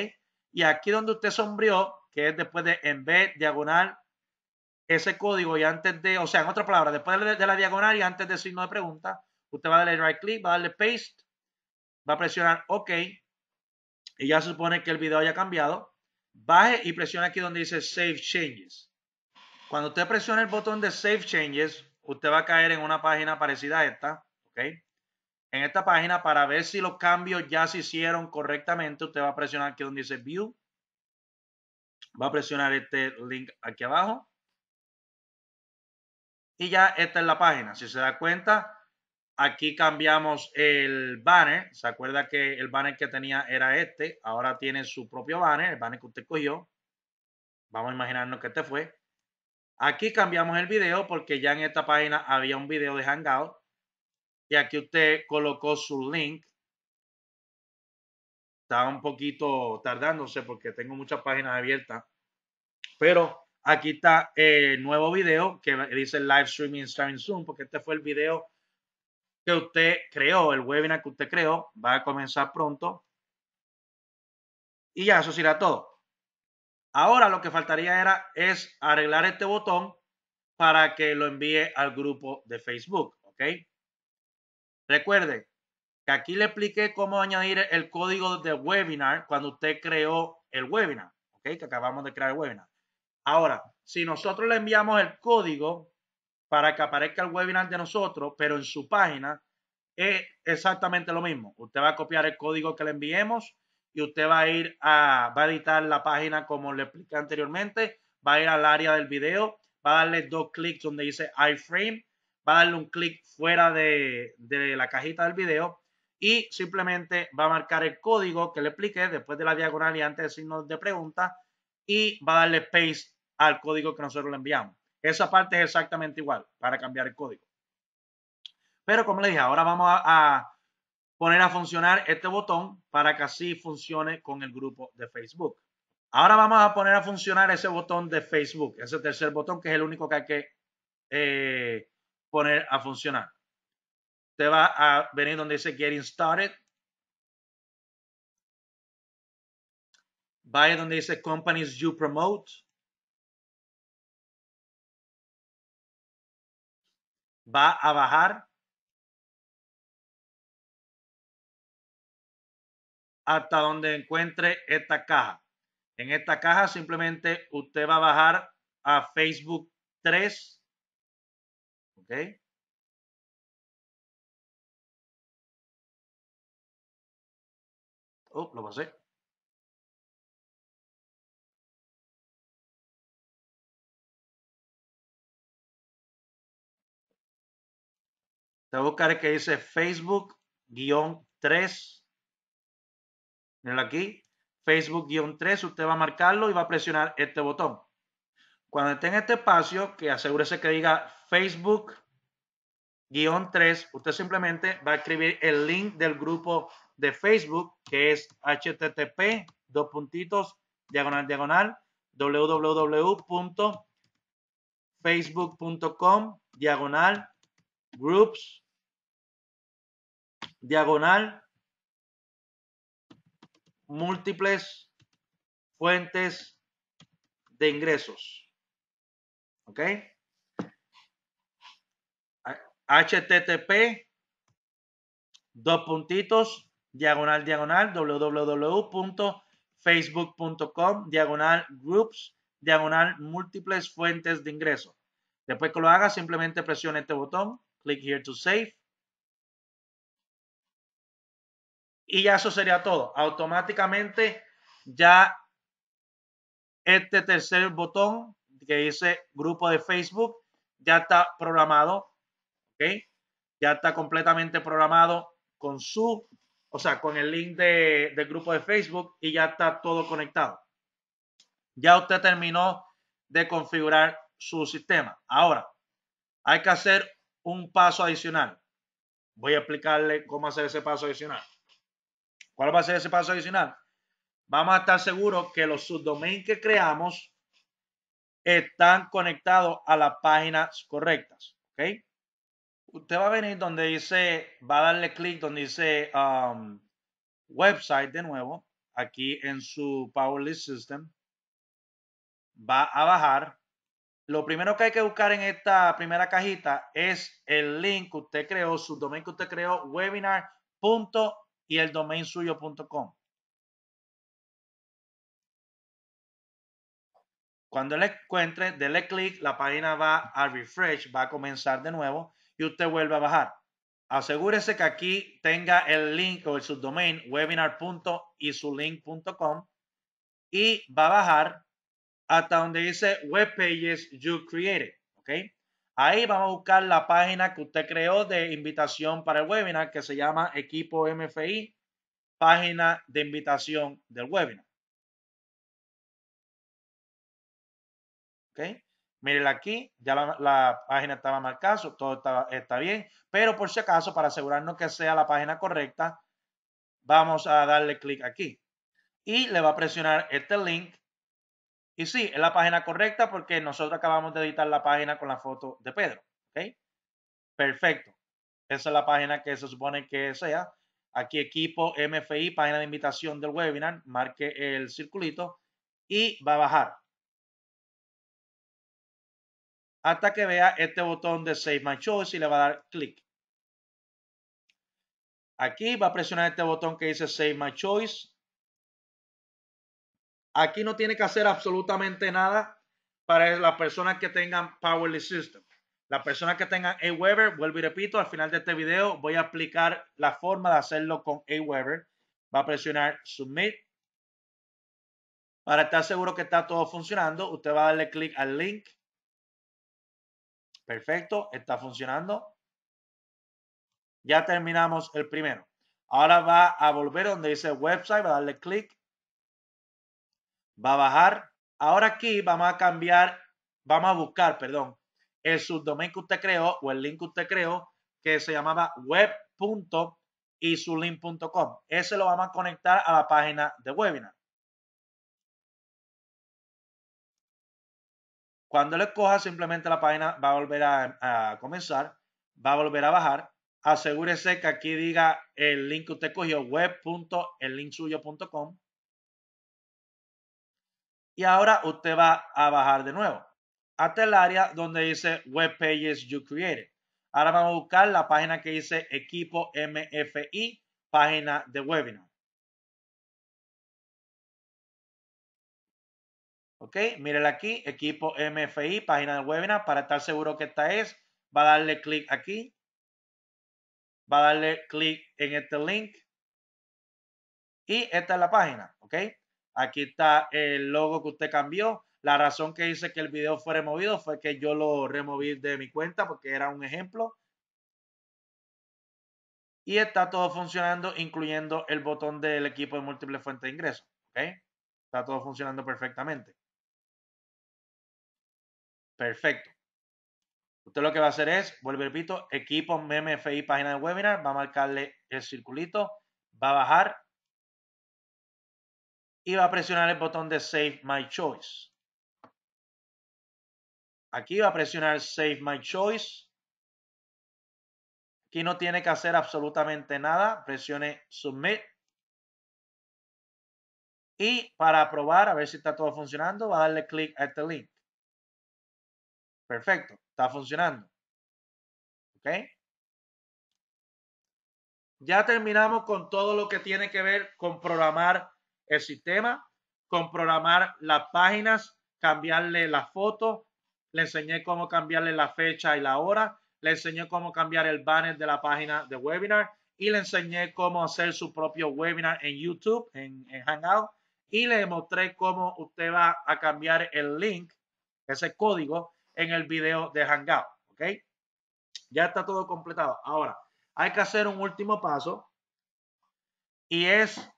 Y aquí donde usted sombreó, que es después de en vez diagonal, ese código y antes de, o sea, en otras palabras, después de, la diagonal y antes de signo de pregunta, usted va a darle right click, va a darle paste, va a presionar OK, y ya se supone que el video haya cambiado. Baje y presione aquí donde dice Save Changes. Cuando usted presione el botón de Save Changes, usted va a caer en una página parecida a esta. ¿ok? En esta página, para ver si los cambios ya se hicieron correctamente, usted va a presionar aquí donde dice View. Va a presionar este link aquí abajo. Y ya esta es la página. Si se da cuenta, Aquí cambiamos el banner. ¿Se acuerda que el banner que tenía era este? Ahora tiene su propio banner, el banner que usted cogió. Vamos a imaginarnos que este fue. Aquí cambiamos el video porque ya en esta página había un video de Hangout. Y aquí usted colocó su link. Estaba un poquito tardándose porque tengo muchas páginas abiertas. Pero aquí está el nuevo video que dice live streaming streaming soon porque este fue el video que usted creó, el webinar que usted creó, va a comenzar pronto. Y ya, eso será todo. Ahora lo que faltaría era es arreglar este botón para que lo envíe al grupo de Facebook, ¿ok? Recuerde, que aquí le expliqué cómo añadir el código de webinar cuando usted creó el webinar, ¿ok? Que acabamos de crear el webinar. Ahora, si nosotros le enviamos el código para que aparezca el webinar de nosotros, pero en su página es exactamente lo mismo. Usted va a copiar el código que le enviemos y usted va a ir a, editar la página como le expliqué anteriormente, va a ir al área del video, va a darle dos clics donde dice iframe, va a darle un clic fuera de, la cajita del video y simplemente va a marcar el código que le expliqué después de la diagonal y antes de signos de pregunta y va a darle paste al código que nosotros le enviamos. Esa parte es exactamente igual para cambiar el código. Pero como les dije, ahora vamos a, poner a funcionar este botón para que así funcione con el grupo de Facebook. Ahora vamos a poner a funcionar ese botón de Facebook, ese tercer botón que es el único que hay que eh, poner a funcionar. te va a venir donde dice Getting Started. Va ir donde dice Companies You Promote. va a bajar hasta donde encuentre esta caja. En esta caja simplemente usted va a bajar a Facebook 3. ¿Ok? Oh, lo pasé. Te voy a buscar el que dice Facebook-3. Mírenlo aquí. Facebook-3. Usted va a marcarlo y va a presionar este botón. Cuando esté en este espacio, que asegúrese que diga Facebook 3, usted simplemente va a escribir el link del grupo de Facebook, que es http, dos puntitos, diagonal, diagonal, www.facebook.com, diagonal, groups, diagonal múltiples fuentes de ingresos. ¿Ok? http dos puntitos diagonal diagonal www.facebook.com diagonal groups diagonal múltiples fuentes de ingresos. Después que lo haga, simplemente presione este botón, click here to save y ya eso sería todo. Automáticamente ya este tercer botón que dice grupo de Facebook ya está programado, Ya está completamente programado con su, o sea, con el link de, del grupo de Facebook y ya está todo conectado. Ya usted terminó de configurar su sistema. Ahora, hay que hacer un paso adicional. Voy a explicarle cómo hacer ese paso adicional. ¿Cuál va a ser ese paso adicional? Vamos a estar seguros que los subdomains que creamos están conectados a las páginas correctas. ¿Ok? Usted va a venir donde dice, va a darle clic donde dice um, website de nuevo, aquí en su PowerList System. Va a bajar. Lo primero que hay que buscar en esta primera cajita es el link que usted creó, subdomain que usted creó, webinar.com y el domain suyo.com. Cuando le encuentre, dele clic, la página va a refresh, va a comenzar de nuevo y usted vuelve a bajar. Asegúrese que aquí tenga el link o el subdomain webinar.isulink.com y va a bajar hasta donde dice web pages you created. ¿Ok? Ahí vamos a buscar la página que usted creó de invitación para el webinar que se llama Equipo MFI, página de invitación del webinar. ¿Ok? Miren aquí, ya la, página estaba marcada, todo está, bien, pero por si acaso, para asegurarnos que sea la página correcta, vamos a darle clic aquí y le va a presionar este link y sí, es la página correcta porque nosotros acabamos de editar la página con la foto de Pedro. ¿Ok? Perfecto. Esa es la página que se supone que sea. Aquí equipo MFI, página de invitación del webinar. Marque el circulito y va a bajar. Hasta que vea este botón de Save My Choice y le va a dar clic. Aquí va a presionar este botón que dice Save My Choice Aquí no tiene que hacer absolutamente nada para las personas que tengan Powerly System. Las personas que tengan Aweber, vuelvo y repito, al final de este video voy a explicar la forma de hacerlo con Aweber. Va a presionar Submit. Para estar seguro que está todo funcionando, usted va a darle clic al link. Perfecto, está funcionando. Ya terminamos el primero. Ahora va a volver donde dice website, va a darle clic va a bajar. Ahora aquí vamos a cambiar, vamos a buscar, perdón, el subdomain que usted creó o el link que usted creó que se llamaba web.isulink.com. Ese lo vamos a conectar a la página de webinar. Cuando lo escoja, simplemente la página va a volver a, comenzar, va a volver a bajar. Asegúrese que aquí diga el link que usted cogió, web.elinksuyo.com y ahora usted va a bajar de nuevo hasta el área donde dice Web Pages You Created. Ahora vamos a buscar la página que dice Equipo MFI, página de webinar. Ok, mírenla aquí, Equipo MFI, página de webinar. Para estar seguro que esta es, va a darle clic aquí. Va a darle clic en este link. Y esta es la página, ¿ok? Aquí está el logo que usted cambió. La razón que hice que el video fue removido fue que yo lo removí de mi cuenta porque era un ejemplo. Y está todo funcionando, incluyendo el botón del equipo de múltiples fuentes de ingreso. Está todo funcionando perfectamente. Perfecto. Usted lo que va a hacer es, vuelvo y repito, equipo, meme, página de webinar, va a marcarle el circulito, va a bajar y va a presionar el botón de Save My Choice. Aquí va a presionar Save My Choice. Aquí no tiene que hacer absolutamente nada. Presione Submit. Y para probar, a ver si está todo funcionando, va a darle clic a este link. Perfecto, está funcionando. ¿Ok? Ya terminamos con todo lo que tiene que ver con programar el sistema, con programar las páginas, cambiarle la foto, le enseñé cómo cambiarle la fecha y la hora, le enseñé cómo cambiar el banner de la página de webinar y le enseñé cómo hacer su propio webinar en YouTube, en, Hangout, y le mostré cómo usted va a cambiar el link, ese código, en el video de Hangout. ¿Ok? Ya está todo completado. Ahora, hay que hacer un último paso y es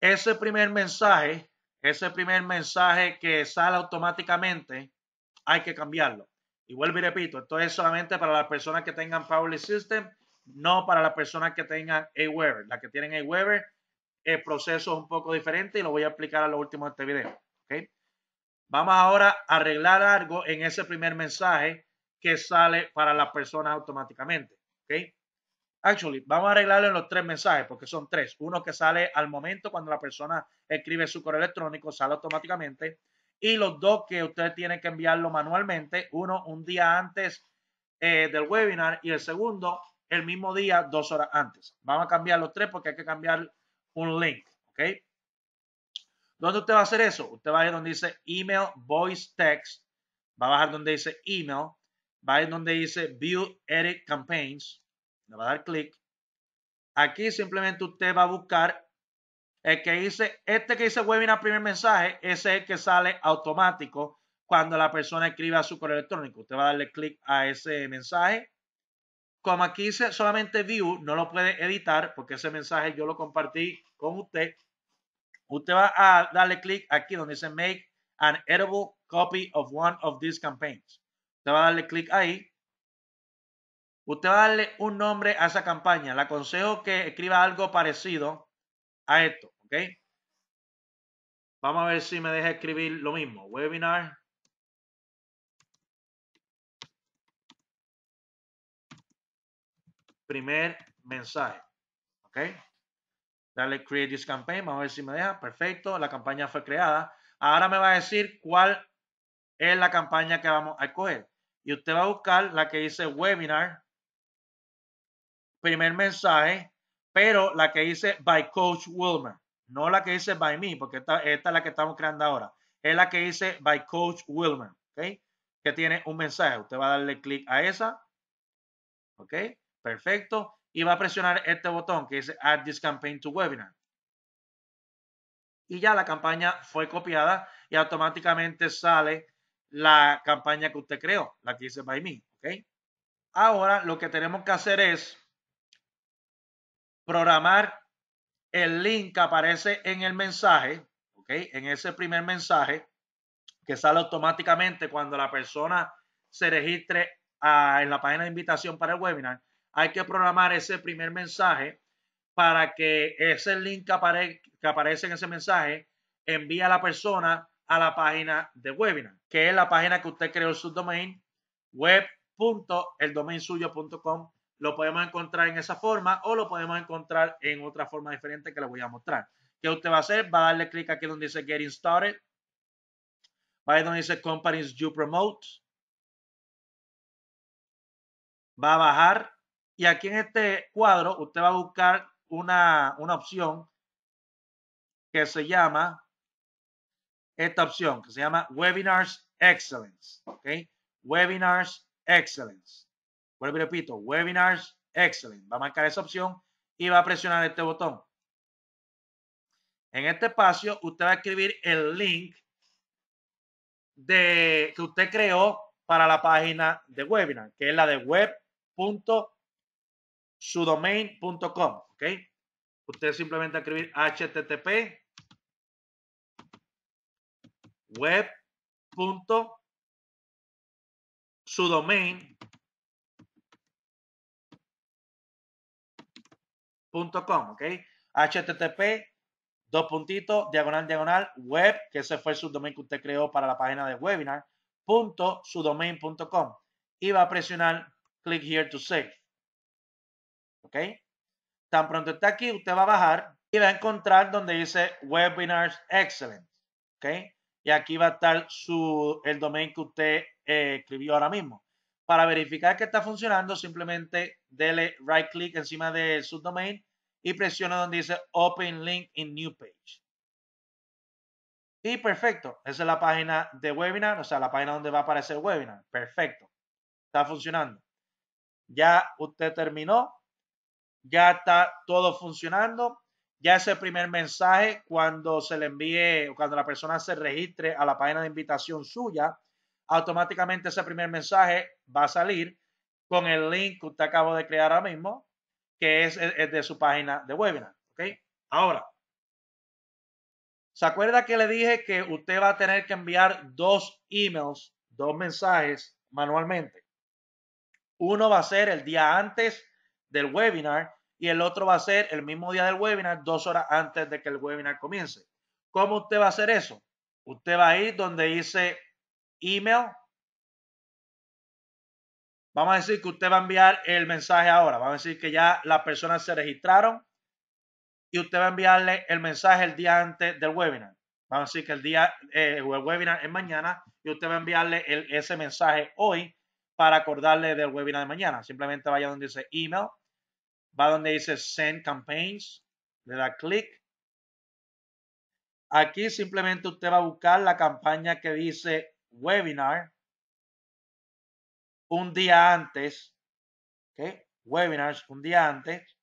ese primer mensaje, ese primer mensaje que sale automáticamente, hay que cambiarlo. Y vuelvo y repito, esto es solamente para las personas que tengan Powerless System, no para las personas que tengan Aweber. Las que tienen Aweber, el proceso es un poco diferente y lo voy a explicar a lo último de este video. Vamos ahora a arreglar algo en ese primer mensaje que sale para las personas automáticamente. Actually, vamos a arreglarlo en los tres mensajes porque son tres. Uno que sale al momento cuando la persona escribe su correo electrónico, sale automáticamente. Y los dos que usted tiene que enviarlo manualmente. Uno un día antes eh, del webinar y el segundo el mismo día, dos horas antes. Vamos a cambiar los tres porque hay que cambiar un link. ¿Ok? ¿Dónde usted va a hacer eso? Usted va a ir donde dice email, voice, text. Va a bajar donde dice email. Va a ir donde dice view, edit, campaigns le va a dar clic. Aquí simplemente usted va a buscar el que dice, este que dice webinar primer mensaje, ese es el que sale automático cuando la persona escribe su correo electrónico. Usted va a darle clic a ese mensaje. Como aquí dice solamente view, no lo puede editar porque ese mensaje yo lo compartí con usted. Usted va a darle clic aquí donde dice make an editable copy of one of these campaigns. Usted va a darle clic ahí. Usted va a darle un nombre a esa campaña. Le aconsejo que escriba algo parecido a esto, ¿ok? Vamos a ver si me deja escribir lo mismo. Webinar. Primer mensaje, ¿ok? Dale Create this campaign. Vamos a ver si me deja. Perfecto. La campaña fue creada. Ahora me va a decir cuál es la campaña que vamos a escoger. Y usted va a buscar la que dice webinar primer mensaje, pero la que dice by Coach Wilmer, no la que dice by me, porque esta, es la que estamos creando ahora, es la que dice by Coach Wilmer, ¿ok? Que tiene un mensaje. Usted va a darle clic a esa, ¿ok? Perfecto. Y va a presionar este botón que dice Add this campaign to webinar. Y ya la campaña fue copiada y automáticamente sale la campaña que usted creó, la que dice by me, ¿ok? Ahora lo que tenemos que hacer es programar el link que aparece en el mensaje, En ese primer mensaje que sale automáticamente cuando la persona se registre en la página de invitación para el webinar, hay que programar ese primer mensaje para que ese link que, aparece en ese mensaje envíe a la persona a la página de webinar, que es la página que usted creó el subdomain web.eldomainsuyo.com lo podemos encontrar en esa forma o lo podemos encontrar en otra forma diferente que les voy a mostrar. ¿Qué usted va a hacer? Va a darle clic aquí donde dice Getting Started. Va a ir donde dice Companies You Promote. Va a bajar. Y aquí en este cuadro usted va a buscar una, una opción que se llama, esta opción que se llama Webinars Excellence. ¿Ok? Webinars Excellence. Vuelvo y repito, webinars, excellent. Va a marcar esa opción y va a presionar este botón. En este espacio, usted va a escribir el link de, que usted creó para la página de webinar, que es la de web.sudomain.com. ¿Ok? Usted simplemente va a escribir http web.sudomain.com .com, ¿ok? HTTP, dos puntitos, diagonal, diagonal, web, que ese fue el subdomain que usted creó para la página de webinar, punto, sudomain.com. Y va a presionar click here to save. ¿Ok? Tan pronto está aquí, usted va a bajar y va a encontrar donde dice Webinars Excellent. ¿Ok? Y aquí va a estar su, el domain que usted eh, escribió ahora mismo. Para verificar que está funcionando, simplemente dele right click encima del subdomain y presiona donde dice Open Link in New Page. Y perfecto, esa es la página de webinar, o sea, la página donde va a aparecer webinar. Perfecto, está funcionando. Ya usted terminó, ya está todo funcionando, ya ese primer mensaje cuando se le envíe o cuando la persona se registre a la página de invitación suya, automáticamente ese primer mensaje va a salir con el link que usted acabo de crear ahora mismo, que es, el de su página de webinar. ¿Ok? Ahora, ¿se acuerda que le dije que usted va a tener que enviar dos emails, dos mensajes manualmente? Uno va a ser el día antes del webinar y el otro va a ser el mismo día del webinar, dos horas antes de que el webinar comience. ¿Cómo usted va a hacer eso? Usted va a ir donde dice email Vamos a decir que usted va a enviar el mensaje ahora. Vamos a decir que ya las personas se registraron y usted va a enviarle el mensaje el día antes del webinar. Vamos a decir que el día eh, el webinar es mañana y usted va a enviarle ese mensaje hoy para acordarle del webinar de mañana. Simplemente vaya donde dice email, va donde dice send campaigns, le da clic. Aquí simplemente usted va a buscar la campaña que dice webinar un día antes, ¿okay? webinars un día antes,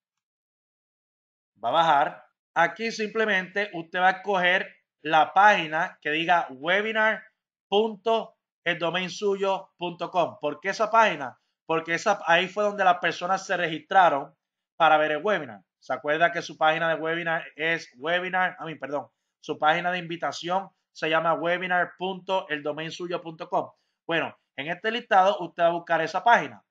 va a bajar. Aquí simplemente usted va a escoger la página que diga webinar.eldomainsuyo.com. ¿Por qué esa página? Porque esa, ahí fue donde las personas se registraron para ver el webinar. ¿Se acuerda que su página de webinar es webinar? A mí, perdón. Su página de invitación se llama webinar.eldomainsuyo.com. Bueno, en este listado usted va a buscar esa página,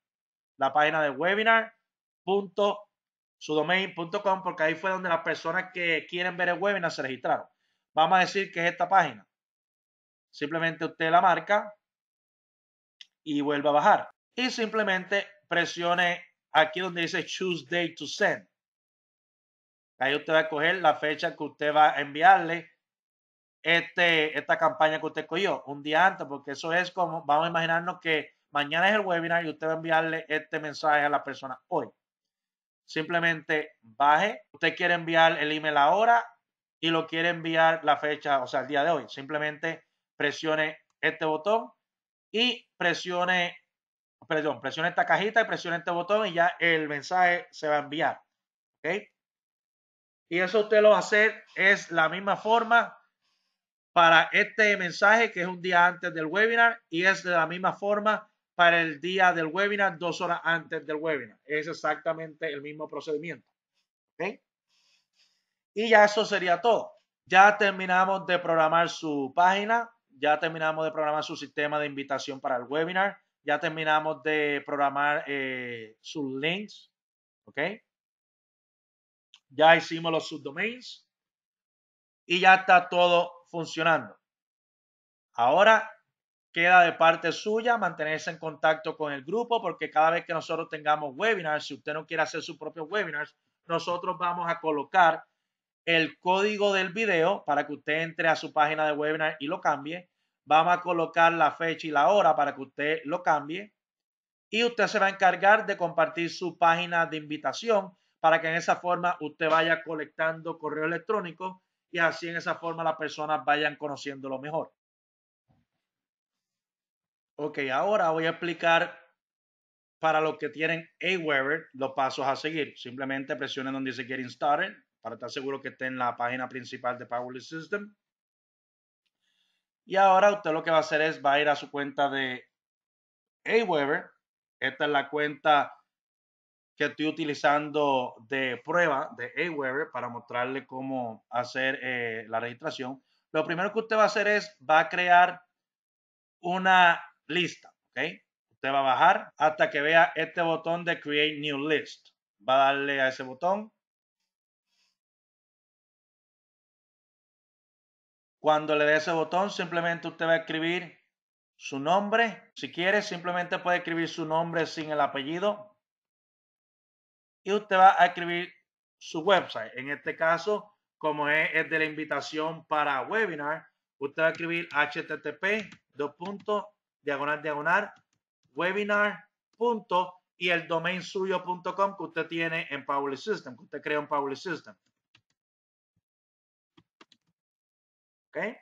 la página de webinar.sudomain.com, porque ahí fue donde las personas que quieren ver el webinar se registraron. Vamos a decir que es esta página. Simplemente usted la marca y vuelve a bajar. Y simplemente presione aquí donde dice Choose Day to Send. Ahí usted va a coger la fecha que usted va a enviarle este, esta campaña que usted cogió un día antes, porque eso es como, vamos a imaginarnos que mañana es el webinar y usted va a enviarle este mensaje a la persona hoy. Simplemente baje, usted quiere enviar el email ahora y lo quiere enviar la fecha, o sea, el día de hoy. Simplemente presione este botón y presione, perdón, presione esta cajita y presione este botón y ya el mensaje se va a enviar. ¿Ok? Y eso usted lo va a hacer, es la misma forma para este mensaje que es un día antes del webinar y es de la misma forma para el día del webinar, dos horas antes del webinar. Es exactamente el mismo procedimiento. ¿Ok? Y ya eso sería todo. Ya terminamos de programar su página, ya terminamos de programar su sistema de invitación para el webinar, ya terminamos de programar eh, sus links. ¿Ok? Ya hicimos los subdomains y ya está todo funcionando. Ahora queda de parte suya mantenerse en contacto con el grupo porque cada vez que nosotros tengamos webinars, si usted no quiere hacer sus propios webinars, nosotros vamos a colocar el código del video para que usted entre a su página de webinar y lo cambie. Vamos a colocar la fecha y la hora para que usted lo cambie. Y usted se va a encargar de compartir su página de invitación para que en esa forma usted vaya colectando correo electrónico y así en esa forma las personas vayan conociendo lo mejor. Ok, ahora voy a explicar para los que tienen Aweber los pasos a seguir. Simplemente presionen donde dice Getting Started para estar seguro que esté en la página principal de Powerless System. Y ahora usted lo que va a hacer es va a ir a su cuenta de Aweber. Esta es la cuenta que estoy utilizando de prueba de Aweber para mostrarle cómo hacer eh, la registración. Lo primero que usted va a hacer es, va a crear una lista, ¿ok? Usted va a bajar hasta que vea este botón de Create New List. Va a darle a ese botón. Cuando le dé ese botón, simplemente usted va a escribir su nombre. Si quiere, simplemente puede escribir su nombre sin el apellido y usted va a escribir su website. En este caso, como es, de la invitación para webinar, usted va a escribir http dos diagonal diagonal webinar y el domain suyo.com que usted tiene en Public System, que usted crea en Public System. ¿Ok?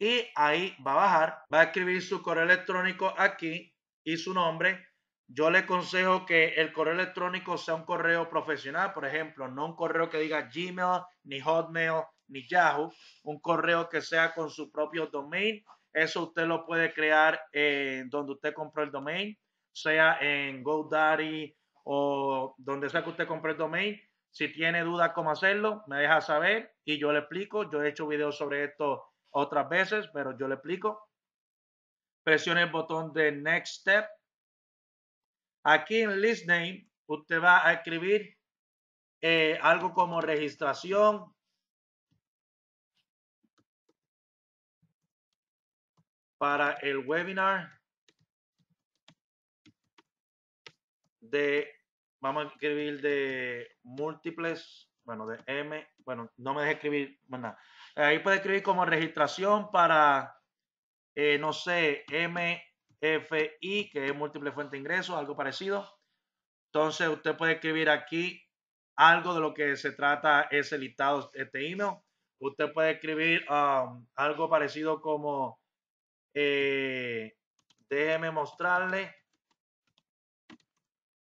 Y ahí va a bajar, va a escribir su correo electrónico aquí y su nombre yo le aconsejo que el correo electrónico sea un correo profesional, por ejemplo, no un correo que diga Gmail, ni Hotmail, ni Yahoo, un correo que sea con su propio domain. Eso usted lo puede crear en donde usted compró el domain, sea en GoDaddy o donde sea que usted compró el domain. Si tiene dudas cómo hacerlo, me deja saber y yo le explico. Yo he hecho videos sobre esto otras veces, pero yo le explico. Presione el botón de Next Step Aquí en list name, usted va a escribir eh, algo como registración. Para el webinar de, vamos a escribir de múltiples, bueno, de M, bueno, no me deje escribir, bueno, Ahí puede escribir como registración para, eh, no sé, M FI, que es múltiple fuente de ingreso, algo parecido. Entonces, usted puede escribir aquí algo de lo que se trata ese listado, este email. Usted puede escribir um, algo parecido como, eh, déjeme mostrarle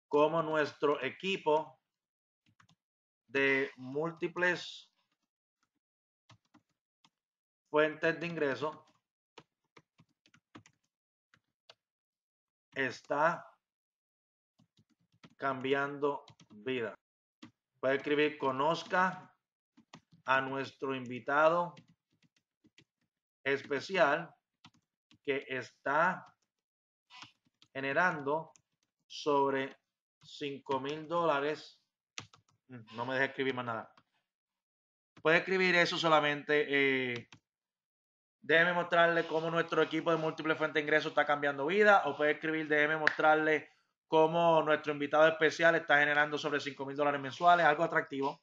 cómo nuestro equipo de múltiples fuentes de ingreso está cambiando vida. Puede escribir conozca a nuestro invitado especial que está generando sobre 5 mil dólares. Mm, no me deja escribir más nada. Puede escribir eso solamente eh, Déjeme mostrarle cómo nuestro equipo de múltiples fuentes de ingresos está cambiando vida. O puede escribir, déjeme mostrarle cómo nuestro invitado especial está generando sobre 5 mil dólares mensuales, algo atractivo.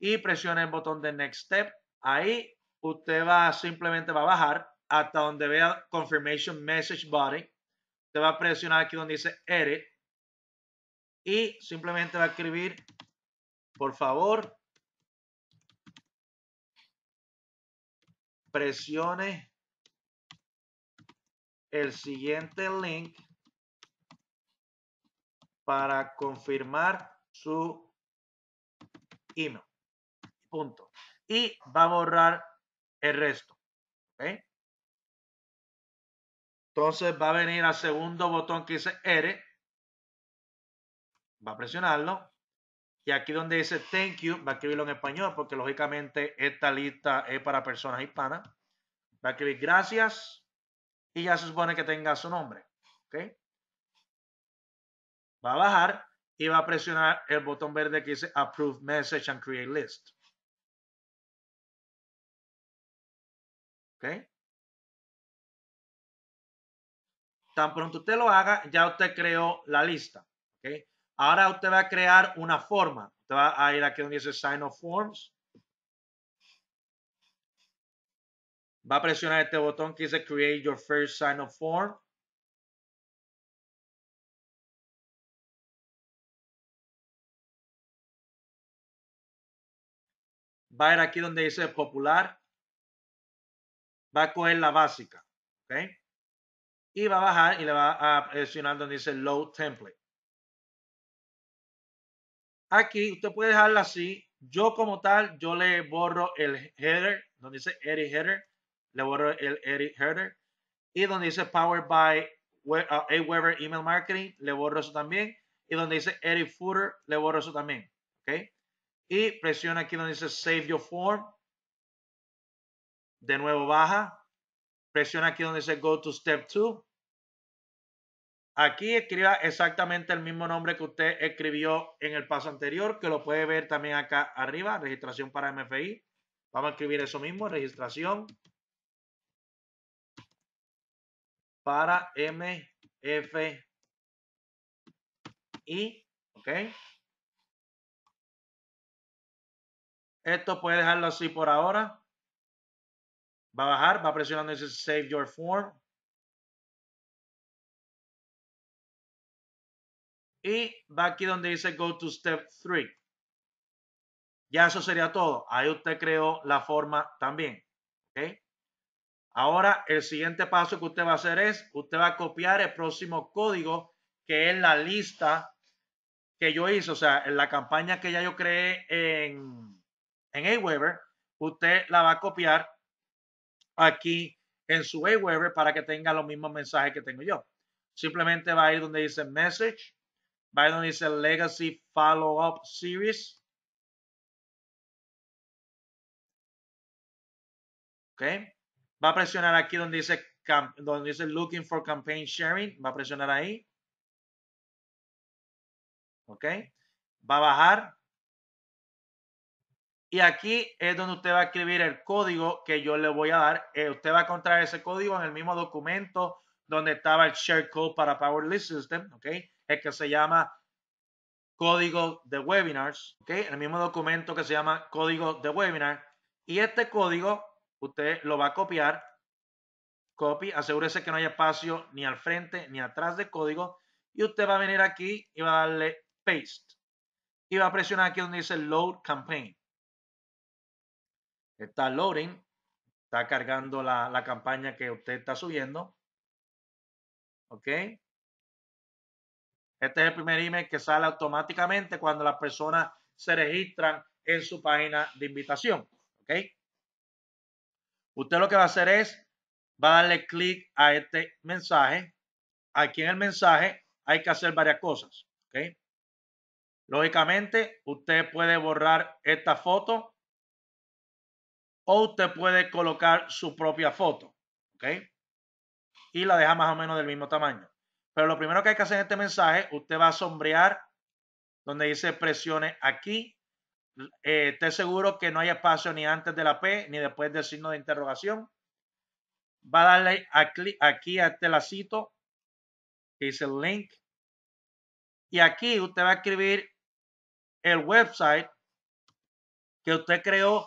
Y presione el botón de Next Step. Ahí usted va simplemente va a bajar hasta donde vea Confirmation Message Body. Usted va a presionar aquí donde dice Edit. Y simplemente va a escribir, por favor, presione el siguiente link para confirmar su email. Punto. Y va a borrar el resto. Entonces va a venir al segundo botón que dice R. Va a presionarlo. Y aquí donde dice thank you, va a escribirlo en español porque lógicamente esta lista es para personas hispanas. Va a escribir gracias y ya se supone que tenga su nombre. ¿okay? Va a bajar y va a presionar el botón verde que dice approve message and create list. ¿Okay? Tan pronto usted lo haga, ya usted creó la lista. ¿okay? Ahora usted va a crear una forma. Usted va a ir aquí donde dice Sign of Forms. Va a presionar este botón que dice Create Your First Sign of Form. Va a ir aquí donde dice Popular. Va a coger la básica. Y va a bajar y le va a presionar donde dice Load Template. Aquí usted puede dejarla así. Yo como tal, yo le borro el header, donde dice edit header, le borro el edit header. Y donde dice powered by uh, Aweber Email Marketing, le borro eso también. Y donde dice edit footer, le borro eso también. ¿Ok? Y presiona aquí donde dice save your form. De nuevo baja. Presiona aquí donde dice go to step 2 Aquí escriba exactamente el mismo nombre que usted escribió en el paso anterior, que lo puede ver también acá arriba, registración para MFI. Vamos a escribir eso mismo, registración para MFI. ¿Ok? Esto puede dejarlo así por ahora. Va a bajar, va presionando ese Save Your Form. y va aquí donde dice Go to Step 3. Ya eso sería todo. Ahí usted creó la forma también. Ahora el siguiente paso que usted va a hacer es, usted va a copiar el próximo código que es la lista que yo hice, o sea, en la campaña que ya yo creé en, en Aweber, usted la va a copiar aquí en su Aweber para que tenga los mismos mensajes que tengo yo. Simplemente va a ir donde dice Message ir donde dice legacy follow-up series. ¿Ok? Va a presionar aquí donde dice, donde dice looking for campaign sharing. Va a presionar ahí. ¿Ok? Va a bajar. Y aquí es donde usted va a escribir el código que yo le voy a dar. Eh, usted va a encontrar ese código en el mismo documento donde estaba el share code para Power List System. ¿Ok? es que se llama código de webinars, ¿ok? El mismo documento que se llama código de webinar. Y este código usted lo va a copiar. Copy, asegúrese que no haya espacio ni al frente ni atrás del código. Y usted va a venir aquí y va a darle paste. Y va a presionar aquí donde dice load campaign. Está loading, está cargando la, la campaña que usted está subiendo. ¿Ok? Este es el primer email que sale automáticamente cuando las personas se registran en su página de invitación. ¿Ok? Usted lo que va a hacer es, va a darle clic a este mensaje. Aquí en el mensaje hay que hacer varias cosas. ¿Ok? Lógicamente, usted puede borrar esta foto o usted puede colocar su propia foto. ¿Ok? Y la deja más o menos del mismo tamaño. Pero lo primero que hay que hacer en este mensaje, usted va a sombrear donde dice presiones aquí. Eh, esté seguro que no hay espacio ni antes de la P ni después del signo de interrogación. Va a darle aquí a este lacito que dice link. Y aquí usted va a escribir el website que usted creó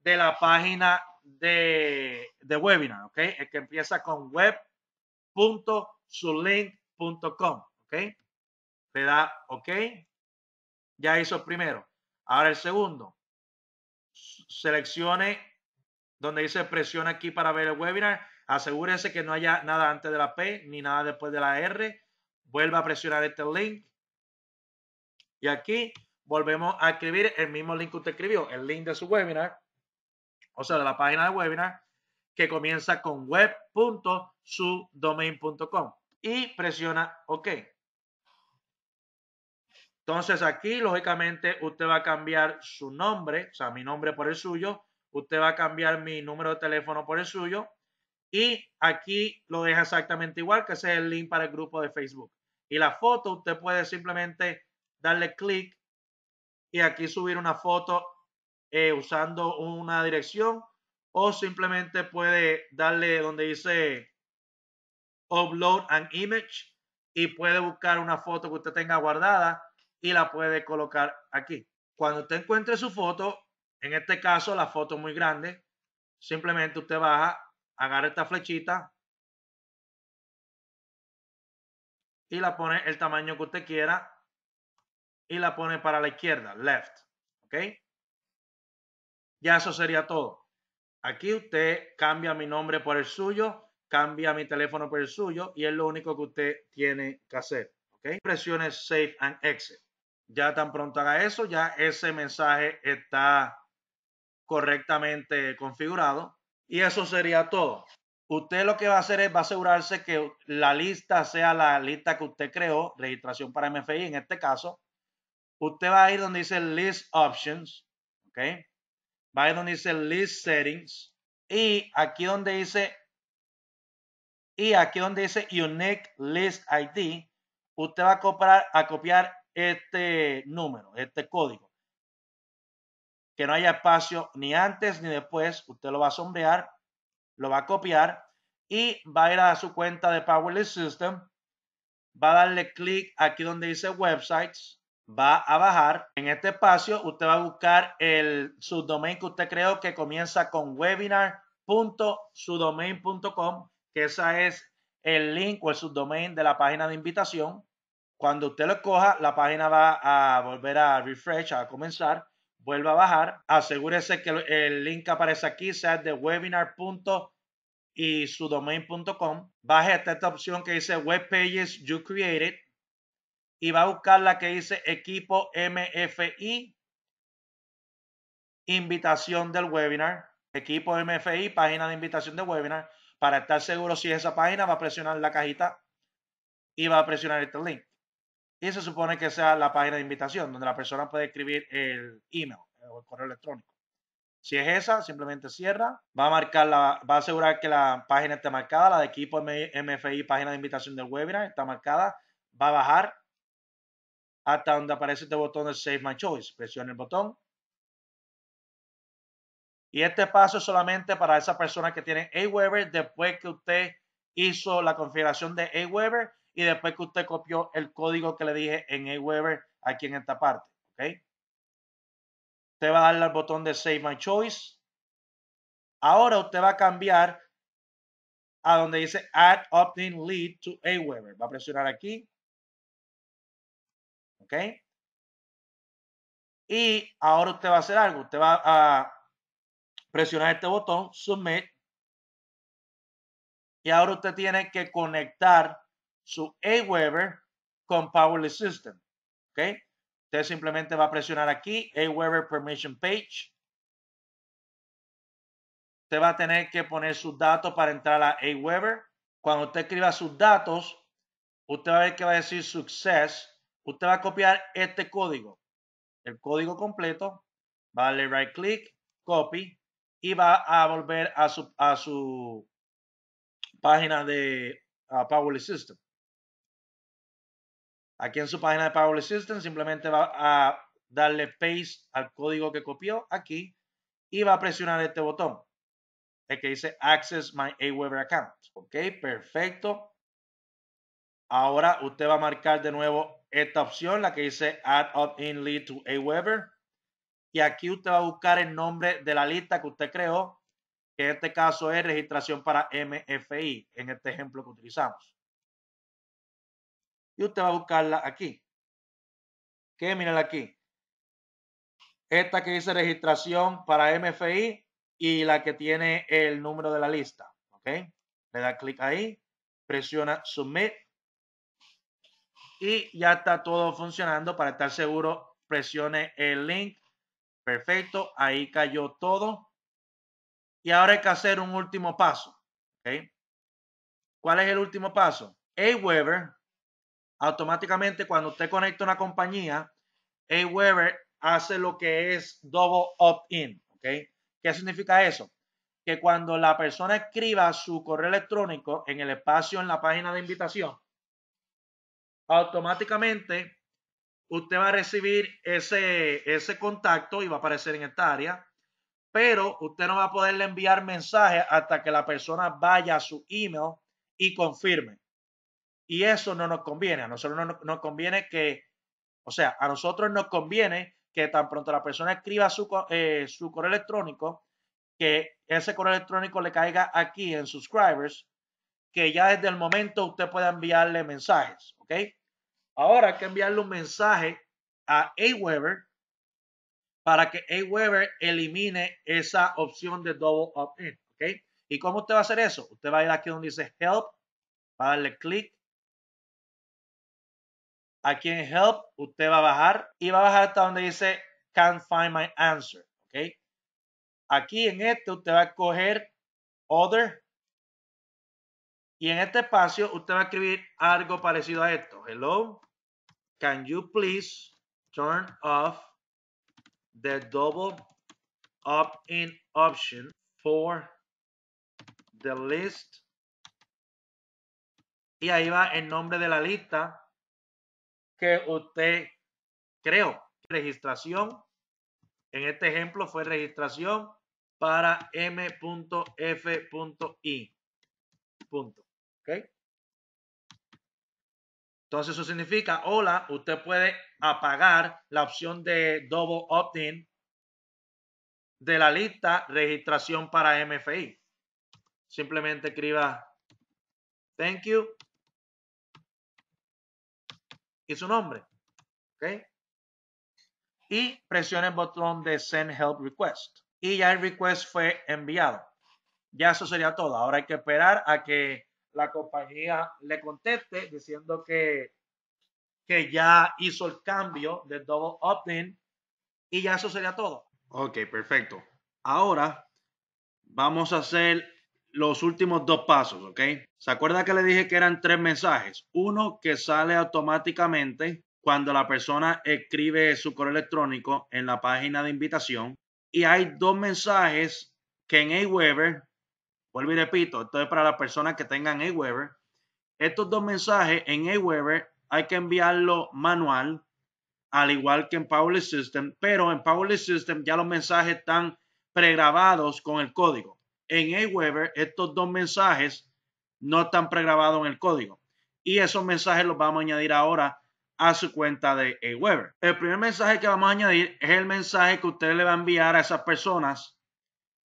de la página de, de webinar, ¿ok? El que empieza con link .com ¿Ok? Le da OK. Ya hizo primero. Ahora el segundo. Seleccione donde dice presiona aquí para ver el webinar. Asegúrese que no haya nada antes de la P ni nada después de la R. Vuelva a presionar este link. Y aquí volvemos a escribir el mismo link que usted escribió, el link de su webinar, o sea, de la página de webinar, que comienza con web.sudomain.com y presiona OK. Entonces aquí, lógicamente, usted va a cambiar su nombre, o sea, mi nombre por el suyo, usted va a cambiar mi número de teléfono por el suyo y aquí lo deja exactamente igual, que ese es el link para el grupo de Facebook. Y la foto, usted puede simplemente darle clic y aquí subir una foto eh, usando una dirección o simplemente puede darle donde dice upload an image y puede buscar una foto que usted tenga guardada y la puede colocar aquí. Cuando usted encuentre su foto, en este caso la foto muy grande, simplemente usted baja, agarra esta flechita y la pone el tamaño que usted quiera y la pone para la izquierda, left, ¿ok? Ya eso sería todo. Aquí usted cambia mi nombre por el suyo cambia mi teléfono por el suyo y es lo único que usted tiene que hacer. ¿okay? Presione Save and Exit. Ya tan pronto haga eso, ya ese mensaje está correctamente configurado y eso sería todo. Usted lo que va a hacer es va a asegurarse que la lista sea la lista que usted creó, registración para MFI en este caso. Usted va a ir donde dice List Options, ¿ok? Va a ir donde dice List Settings y aquí donde dice y aquí donde dice Unique List ID, usted va a copiar, a copiar este número, este código. Que no haya espacio ni antes ni después. Usted lo va a sombrear, lo va a copiar y va a ir a su cuenta de Power System. Va a darle clic aquí donde dice Websites va a bajar. En este espacio usted va a buscar el subdomain que usted creó que comienza con webinar.subdomain.com que esa es el link o el subdomain de la página de invitación. Cuando usted lo escoja, la página va a volver a refresh, a comenzar, Vuelva a bajar. Asegúrese que el link que aparece aquí sea de webinar. y Baje hasta esta opción que dice Web Pages You Created y va a buscar la que dice equipo MFI, invitación del webinar, equipo MFI, página de invitación de webinar para estar seguro si es esa página, va a presionar la cajita y va a presionar este link. Y se supone que sea la página de invitación, donde la persona puede escribir el email eh, o el correo electrónico. Si es esa, simplemente cierra. Va a marcar la, va a asegurar que la página está marcada, la de equipo MFI, página de invitación del webinar, está marcada. Va a bajar hasta donde aparece este botón de Save My Choice. Presiona el botón y este paso es solamente para esa persona que tiene Aweber después que usted hizo la configuración de Aweber y después que usted copió el código que le dije en Aweber aquí en esta parte. ¿ok? Usted va a darle al botón de Save My Choice. Ahora usted va a cambiar a donde dice Add Opt-in Lead to Aweber. Va a presionar aquí. ¿Ok? Y ahora usted va a hacer algo. Usted va a presionar este botón, submit. Y ahora usted tiene que conectar su Aweber con Powerless System. ¿Ok? Usted simplemente va a presionar aquí, Aweber Permission Page. Usted va a tener que poner sus datos para entrar a Aweber. Cuando usted escriba sus datos, usted va a ver que va a decir Success. Usted va a copiar este código, el código completo. Va a right click, copy y va a volver a su, a su página de Power System. Aquí en su página de Power System simplemente va a darle paste al código que copió aquí y va a presionar este botón, el que dice Access My Aweber Account. Ok, perfecto. Ahora usted va a marcar de nuevo esta opción, la que dice Add Opt-in Lead to Aweber y aquí usted va a buscar el nombre de la lista que usted creó, que en este caso es registración para MFI, en este ejemplo que utilizamos. Y usted va a buscarla aquí. ¿Qué? miren aquí. Esta que dice registración para MFI y la que tiene el número de la lista. ¿Ok? Le da clic ahí, presiona Submit y ya está todo funcionando. Para estar seguro, presione el link Perfecto, ahí cayó todo. Y ahora hay que hacer un último paso. ¿Cuál es el último paso? Aweber, automáticamente cuando usted conecta una compañía, Aweber hace lo que es double opt-in. ¿Qué significa eso? Que cuando la persona escriba su correo electrónico en el espacio en la página de invitación, automáticamente usted va a recibir ese, ese contacto y va a aparecer en esta área, pero usted no va a poderle enviar mensajes hasta que la persona vaya a su email y confirme. Y eso no nos conviene. A nosotros no nos conviene que, o sea, a nosotros nos conviene que tan pronto la persona escriba su, eh, su correo electrónico, que ese correo electrónico le caiga aquí en subscribers, que ya desde el momento usted pueda enviarle mensajes, ¿ok? Ahora hay que enviarle un mensaje a Aweber para que Aweber elimine esa opción de double opt-in. ¿ok? ¿Y cómo usted va a hacer eso? Usted va a ir aquí donde dice help, va a darle clic. Aquí en help, usted va a bajar y va a bajar hasta donde dice can't find my answer. ¿ok? Aquí en este, usted va a coger other y en este espacio usted va a escribir algo parecido a esto. Hello can you please turn off the double opt-in option for the list. Y ahí va el nombre de la lista que usted creó. Registración. En este ejemplo fue registración para m.f.i. Punto. ¿Okay? Entonces eso significa, hola, usted puede apagar la opción de double opt-in de la lista registración para MFI. Simplemente escriba thank you y su nombre. ¿okay? Y presione el botón de send help request. Y ya el request fue enviado. Ya eso sería todo. Ahora hay que esperar a que la compañía le conteste diciendo que, que ya hizo el cambio del double opt-in y ya eso sería todo. Ok, perfecto. Ahora vamos a hacer los últimos dos pasos, ¿ok? ¿Se acuerda que le dije que eran tres mensajes? Uno que sale automáticamente cuando la persona escribe su correo electrónico en la página de invitación. Y hay dos mensajes que en Aweber Vuelvo y repito, Entonces, para las personas que tengan Aweber. Estos dos mensajes en Aweber hay que enviarlo manual, al igual que en PowerList System, pero en Power System ya los mensajes están pregrabados con el código. En Aweber, estos dos mensajes no están pregrabados en el código. Y esos mensajes los vamos a añadir ahora a su cuenta de Aweber. El primer mensaje que vamos a añadir es el mensaje que usted le va a enviar a esas personas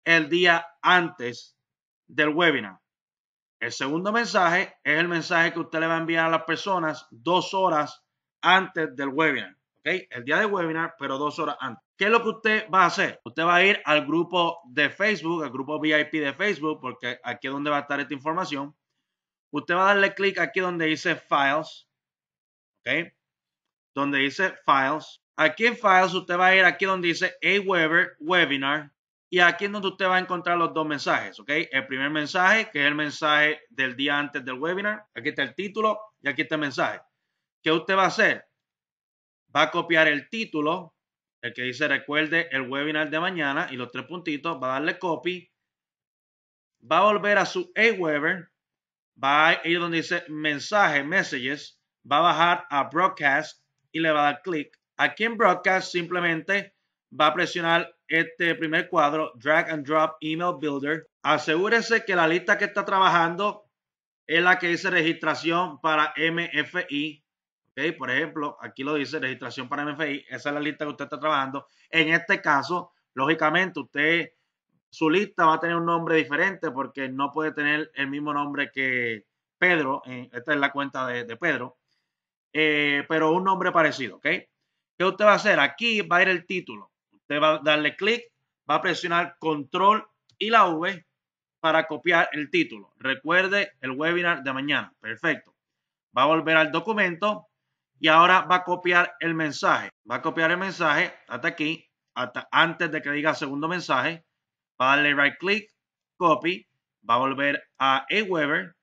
el día antes del webinar. El segundo mensaje es el mensaje que usted le va a enviar a las personas dos horas antes del webinar. ¿ok? El día del webinar, pero dos horas antes. ¿Qué es lo que usted va a hacer? Usted va a ir al grupo de Facebook, al grupo VIP de Facebook, porque aquí es donde va a estar esta información. Usted va a darle clic aquí donde dice Files. ¿Ok? Donde dice Files. Aquí en Files, usted va a ir aquí donde dice Aweber Webinar. Y aquí es donde usted va a encontrar los dos mensajes, ¿ok? El primer mensaje, que es el mensaje del día antes del webinar. Aquí está el título y aquí está el mensaje. ¿Qué usted va a hacer? Va a copiar el título, el que dice recuerde el webinar de mañana y los tres puntitos, va a darle copy, va a volver a su Aweber, va a ir donde dice mensaje, messages, va a bajar a broadcast y le va a dar clic. Aquí en broadcast simplemente va a presionar este primer cuadro, Drag and Drop Email Builder, asegúrese que la lista que está trabajando es la que dice registración para MFI. ¿okay? Por ejemplo, aquí lo dice registración para MFI. Esa es la lista que usted está trabajando. En este caso, lógicamente, usted, su lista va a tener un nombre diferente porque no puede tener el mismo nombre que Pedro. Esta es la cuenta de, Pedro. Eh, pero un nombre parecido, ¿Qué usted va a hacer? Aquí va a ir el título. Usted va a darle clic, va a presionar control y la V para copiar el título. Recuerde el webinar de mañana. Perfecto. Va a volver al documento y ahora va a copiar el mensaje. Va a copiar el mensaje hasta aquí, hasta antes de que diga segundo mensaje. Va a darle right click, copy, va a volver a Aweber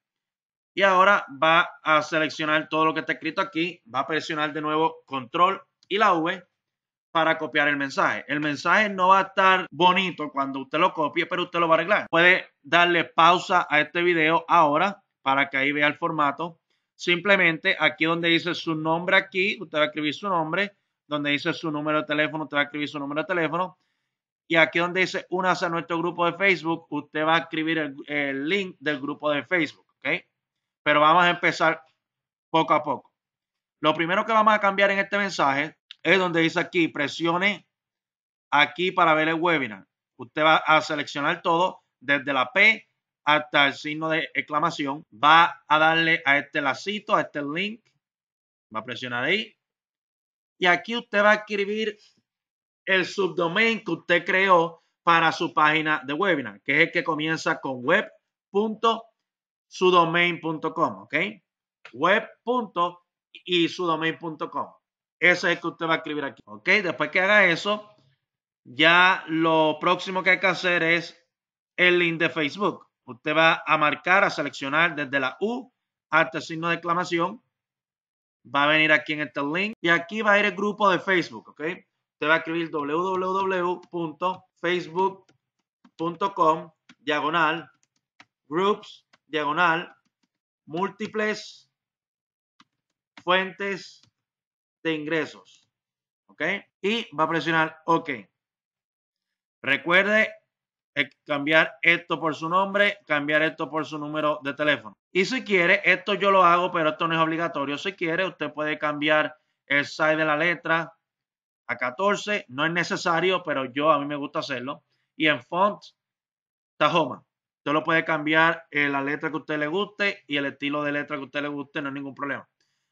y ahora va a seleccionar todo lo que está escrito aquí. Va a presionar de nuevo control y la V para copiar el mensaje. El mensaje no va a estar bonito cuando usted lo copie, pero usted lo va a arreglar. Puede darle pausa a este video ahora para que ahí vea el formato. Simplemente aquí donde dice su nombre aquí, usted va a escribir su nombre. Donde dice su número de teléfono, usted va a escribir su número de teléfono. Y aquí donde dice únase a nuestro grupo de Facebook, usted va a escribir el, el link del grupo de Facebook. ¿ok? Pero vamos a empezar poco a poco. Lo primero que vamos a cambiar en este mensaje es donde dice aquí, presione aquí para ver el webinar. Usted va a seleccionar todo, desde la P hasta el signo de exclamación. Va a darle a este lacito, a este link. Va a presionar ahí. Y aquí usted va a escribir el subdomain que usted creó para su página de webinar, que es el que comienza con web.sudomain.com, ¿ok? Web. Eso es que usted va a escribir aquí. ¿Ok? Después que haga eso, ya lo próximo que hay que hacer es el link de Facebook. Usted va a marcar, a seleccionar desde la U hasta el signo de exclamación. Va a venir aquí en este link y aquí va a ir el grupo de Facebook. ¿Ok? Usted va a escribir www.facebook.com diagonal groups diagonal múltiples fuentes de ingresos. ¿Ok? Y va a presionar OK. Recuerde eh, cambiar esto por su nombre, cambiar esto por su número de teléfono. Y si quiere, esto yo lo hago, pero esto no es obligatorio. Si quiere, usted puede cambiar el size de la letra a 14. No es necesario, pero yo a mí me gusta hacerlo. Y en font, Tahoma. Usted lo puede cambiar eh, la letra que usted le guste y el estilo de letra que usted le guste, no hay ningún problema.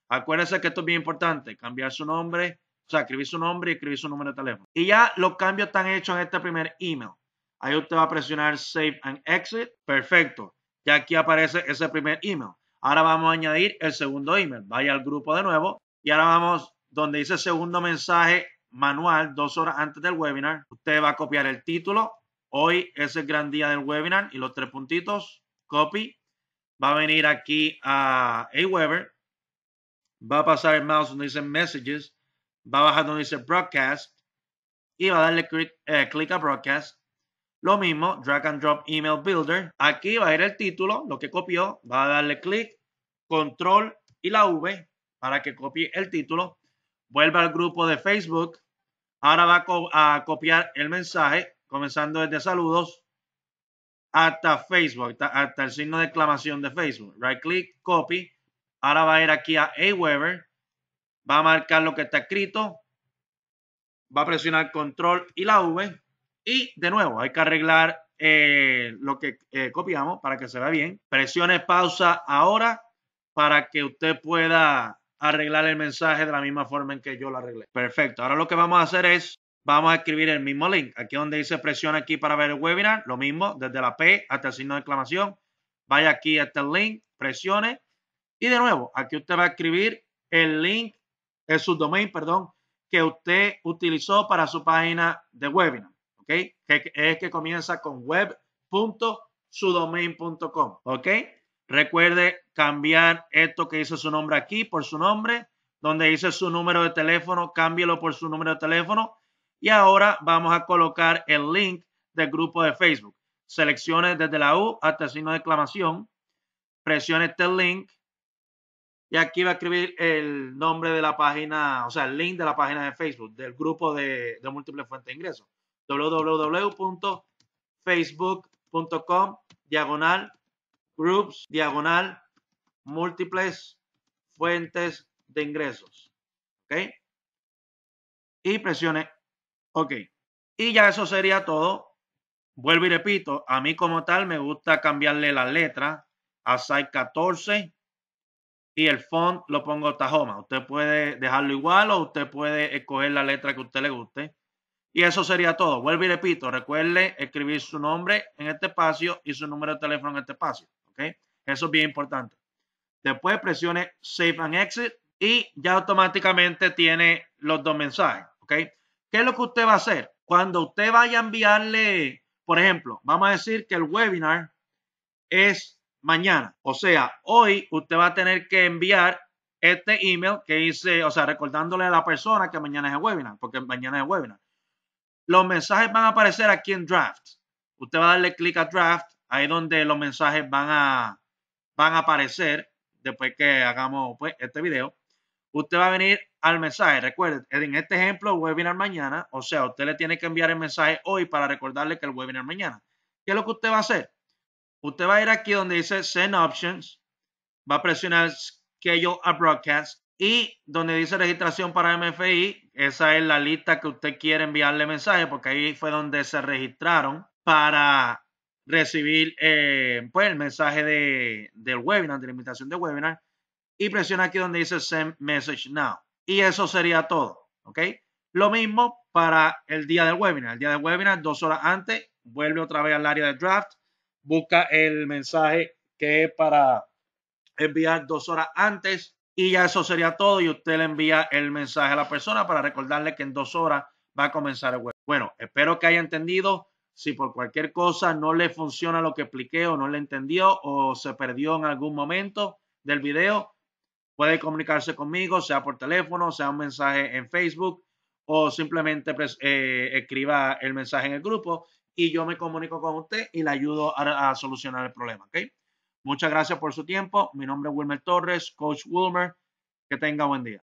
Acuérdese que esto es bien importante, cambiar su nombre, o sea, escribir su nombre y escribir su número de teléfono. Y ya los cambios están hechos en este primer email. Ahí usted va a presionar Save and Exit. Perfecto. Ya aquí aparece ese primer email. Ahora vamos a añadir el segundo email. Vaya al grupo de nuevo. Y ahora vamos donde dice segundo mensaje manual, dos horas antes del webinar. Usted va a copiar el título. Hoy es el gran día del webinar y los tres puntitos. Copy. Va a venir aquí a Aweber va a pasar el mouse donde dice Messages, va a bajar donde dice Broadcast y va a darle eh, clic, a Broadcast. Lo mismo, Drag and Drop Email Builder. Aquí va a ir el título, lo que copió, va a darle clic, Control y la V para que copie el título. Vuelva al grupo de Facebook. Ahora va a, copiar el mensaje, comenzando desde saludos hasta Facebook, hasta el signo de exclamación de Facebook. Right click, copy Ahora va a ir aquí a Aweber. Va a marcar lo que está escrito. Va a presionar control y la V. Y de nuevo, hay que arreglar eh, lo que eh, copiamos para que se vea bien. Presione pausa ahora para que usted pueda arreglar el mensaje de la misma forma en que yo lo arreglé. Perfecto. Ahora lo que vamos a hacer es, vamos a escribir el mismo link. Aquí donde dice presiona aquí para ver el webinar, lo mismo, desde la P hasta el signo de exclamación. Vaya aquí hasta el este link, presione y de nuevo, aquí usted va a escribir el link, el subdomain, perdón, que usted utilizó para su página de webinar, ¿ok? Que es que comienza con web.sudomain.com, ¿ok? Recuerde cambiar esto que dice su nombre aquí por su nombre, donde dice su número de teléfono, cámbielo por su número de teléfono. Y ahora vamos a colocar el link del grupo de Facebook. Seleccione desde la U hasta el signo de exclamación, presione este link y aquí va a escribir el nombre de la página, o sea, el link de la página de Facebook, del grupo de, múltiples fuentes de ingresos. www.facebook.com diagonal groups diagonal múltiples fuentes de ingresos. ¿Ok? Y presione OK. Y ya eso sería todo. Vuelvo y repito, a mí como tal me gusta cambiarle la letra a Site 14 y el font lo pongo Tahoma. Usted puede dejarlo igual o usted puede escoger la letra que a usted le guste. Y eso sería todo. Vuelvo y repito, recuerde escribir su nombre en este espacio y su número de teléfono en este espacio. ¿okay? Eso es bien importante. Después presione Save and Exit y ya automáticamente tiene los dos mensajes. ¿okay? ¿Qué es lo que usted va a hacer? Cuando usted vaya a enviarle, por ejemplo, vamos a decir que el webinar es mañana. O sea, hoy usted va a tener que enviar este email que dice, o sea, recordándole a la persona que mañana es el webinar, porque mañana es el webinar. Los mensajes van a aparecer aquí en draft. Usted va a darle clic a draft, ahí donde los mensajes van a, van a aparecer después que hagamos pues, este video. Usted va a venir al mensaje. Recuerde, en este ejemplo, webinar mañana, o sea, usted le tiene que enviar el mensaje hoy para recordarle que el webinar mañana. ¿Qué es lo que usted va a hacer? Usted va a ir aquí donde dice Send Options, va a presionar Schedule a Broadcast y donde dice registración para MFI, esa es la lista que usted quiere enviarle mensaje porque ahí fue donde se registraron para recibir eh, pues, el mensaje del webinar, de la invitación de webinar y presiona aquí donde dice Send Message Now. Y eso sería todo, ¿ok? Lo mismo para el día del webinar. El día del webinar, dos horas antes, vuelve otra vez al área de draft, busca el mensaje que es para enviar dos horas antes y ya eso sería todo y usted le envía el mensaje a la persona para recordarle que en dos horas va a comenzar el web. Bueno, espero que haya entendido. Si por cualquier cosa no le funciona lo que expliqué o no le entendió o se perdió en algún momento del video, puede comunicarse conmigo, sea por teléfono, sea un mensaje en Facebook o simplemente pues, eh, escriba el mensaje en el grupo y yo me comunico con usted y le ayudo a, solucionar el problema. Muchas gracias por su tiempo. Mi nombre es Wilmer Torres, Coach Wilmer. Que tenga buen día.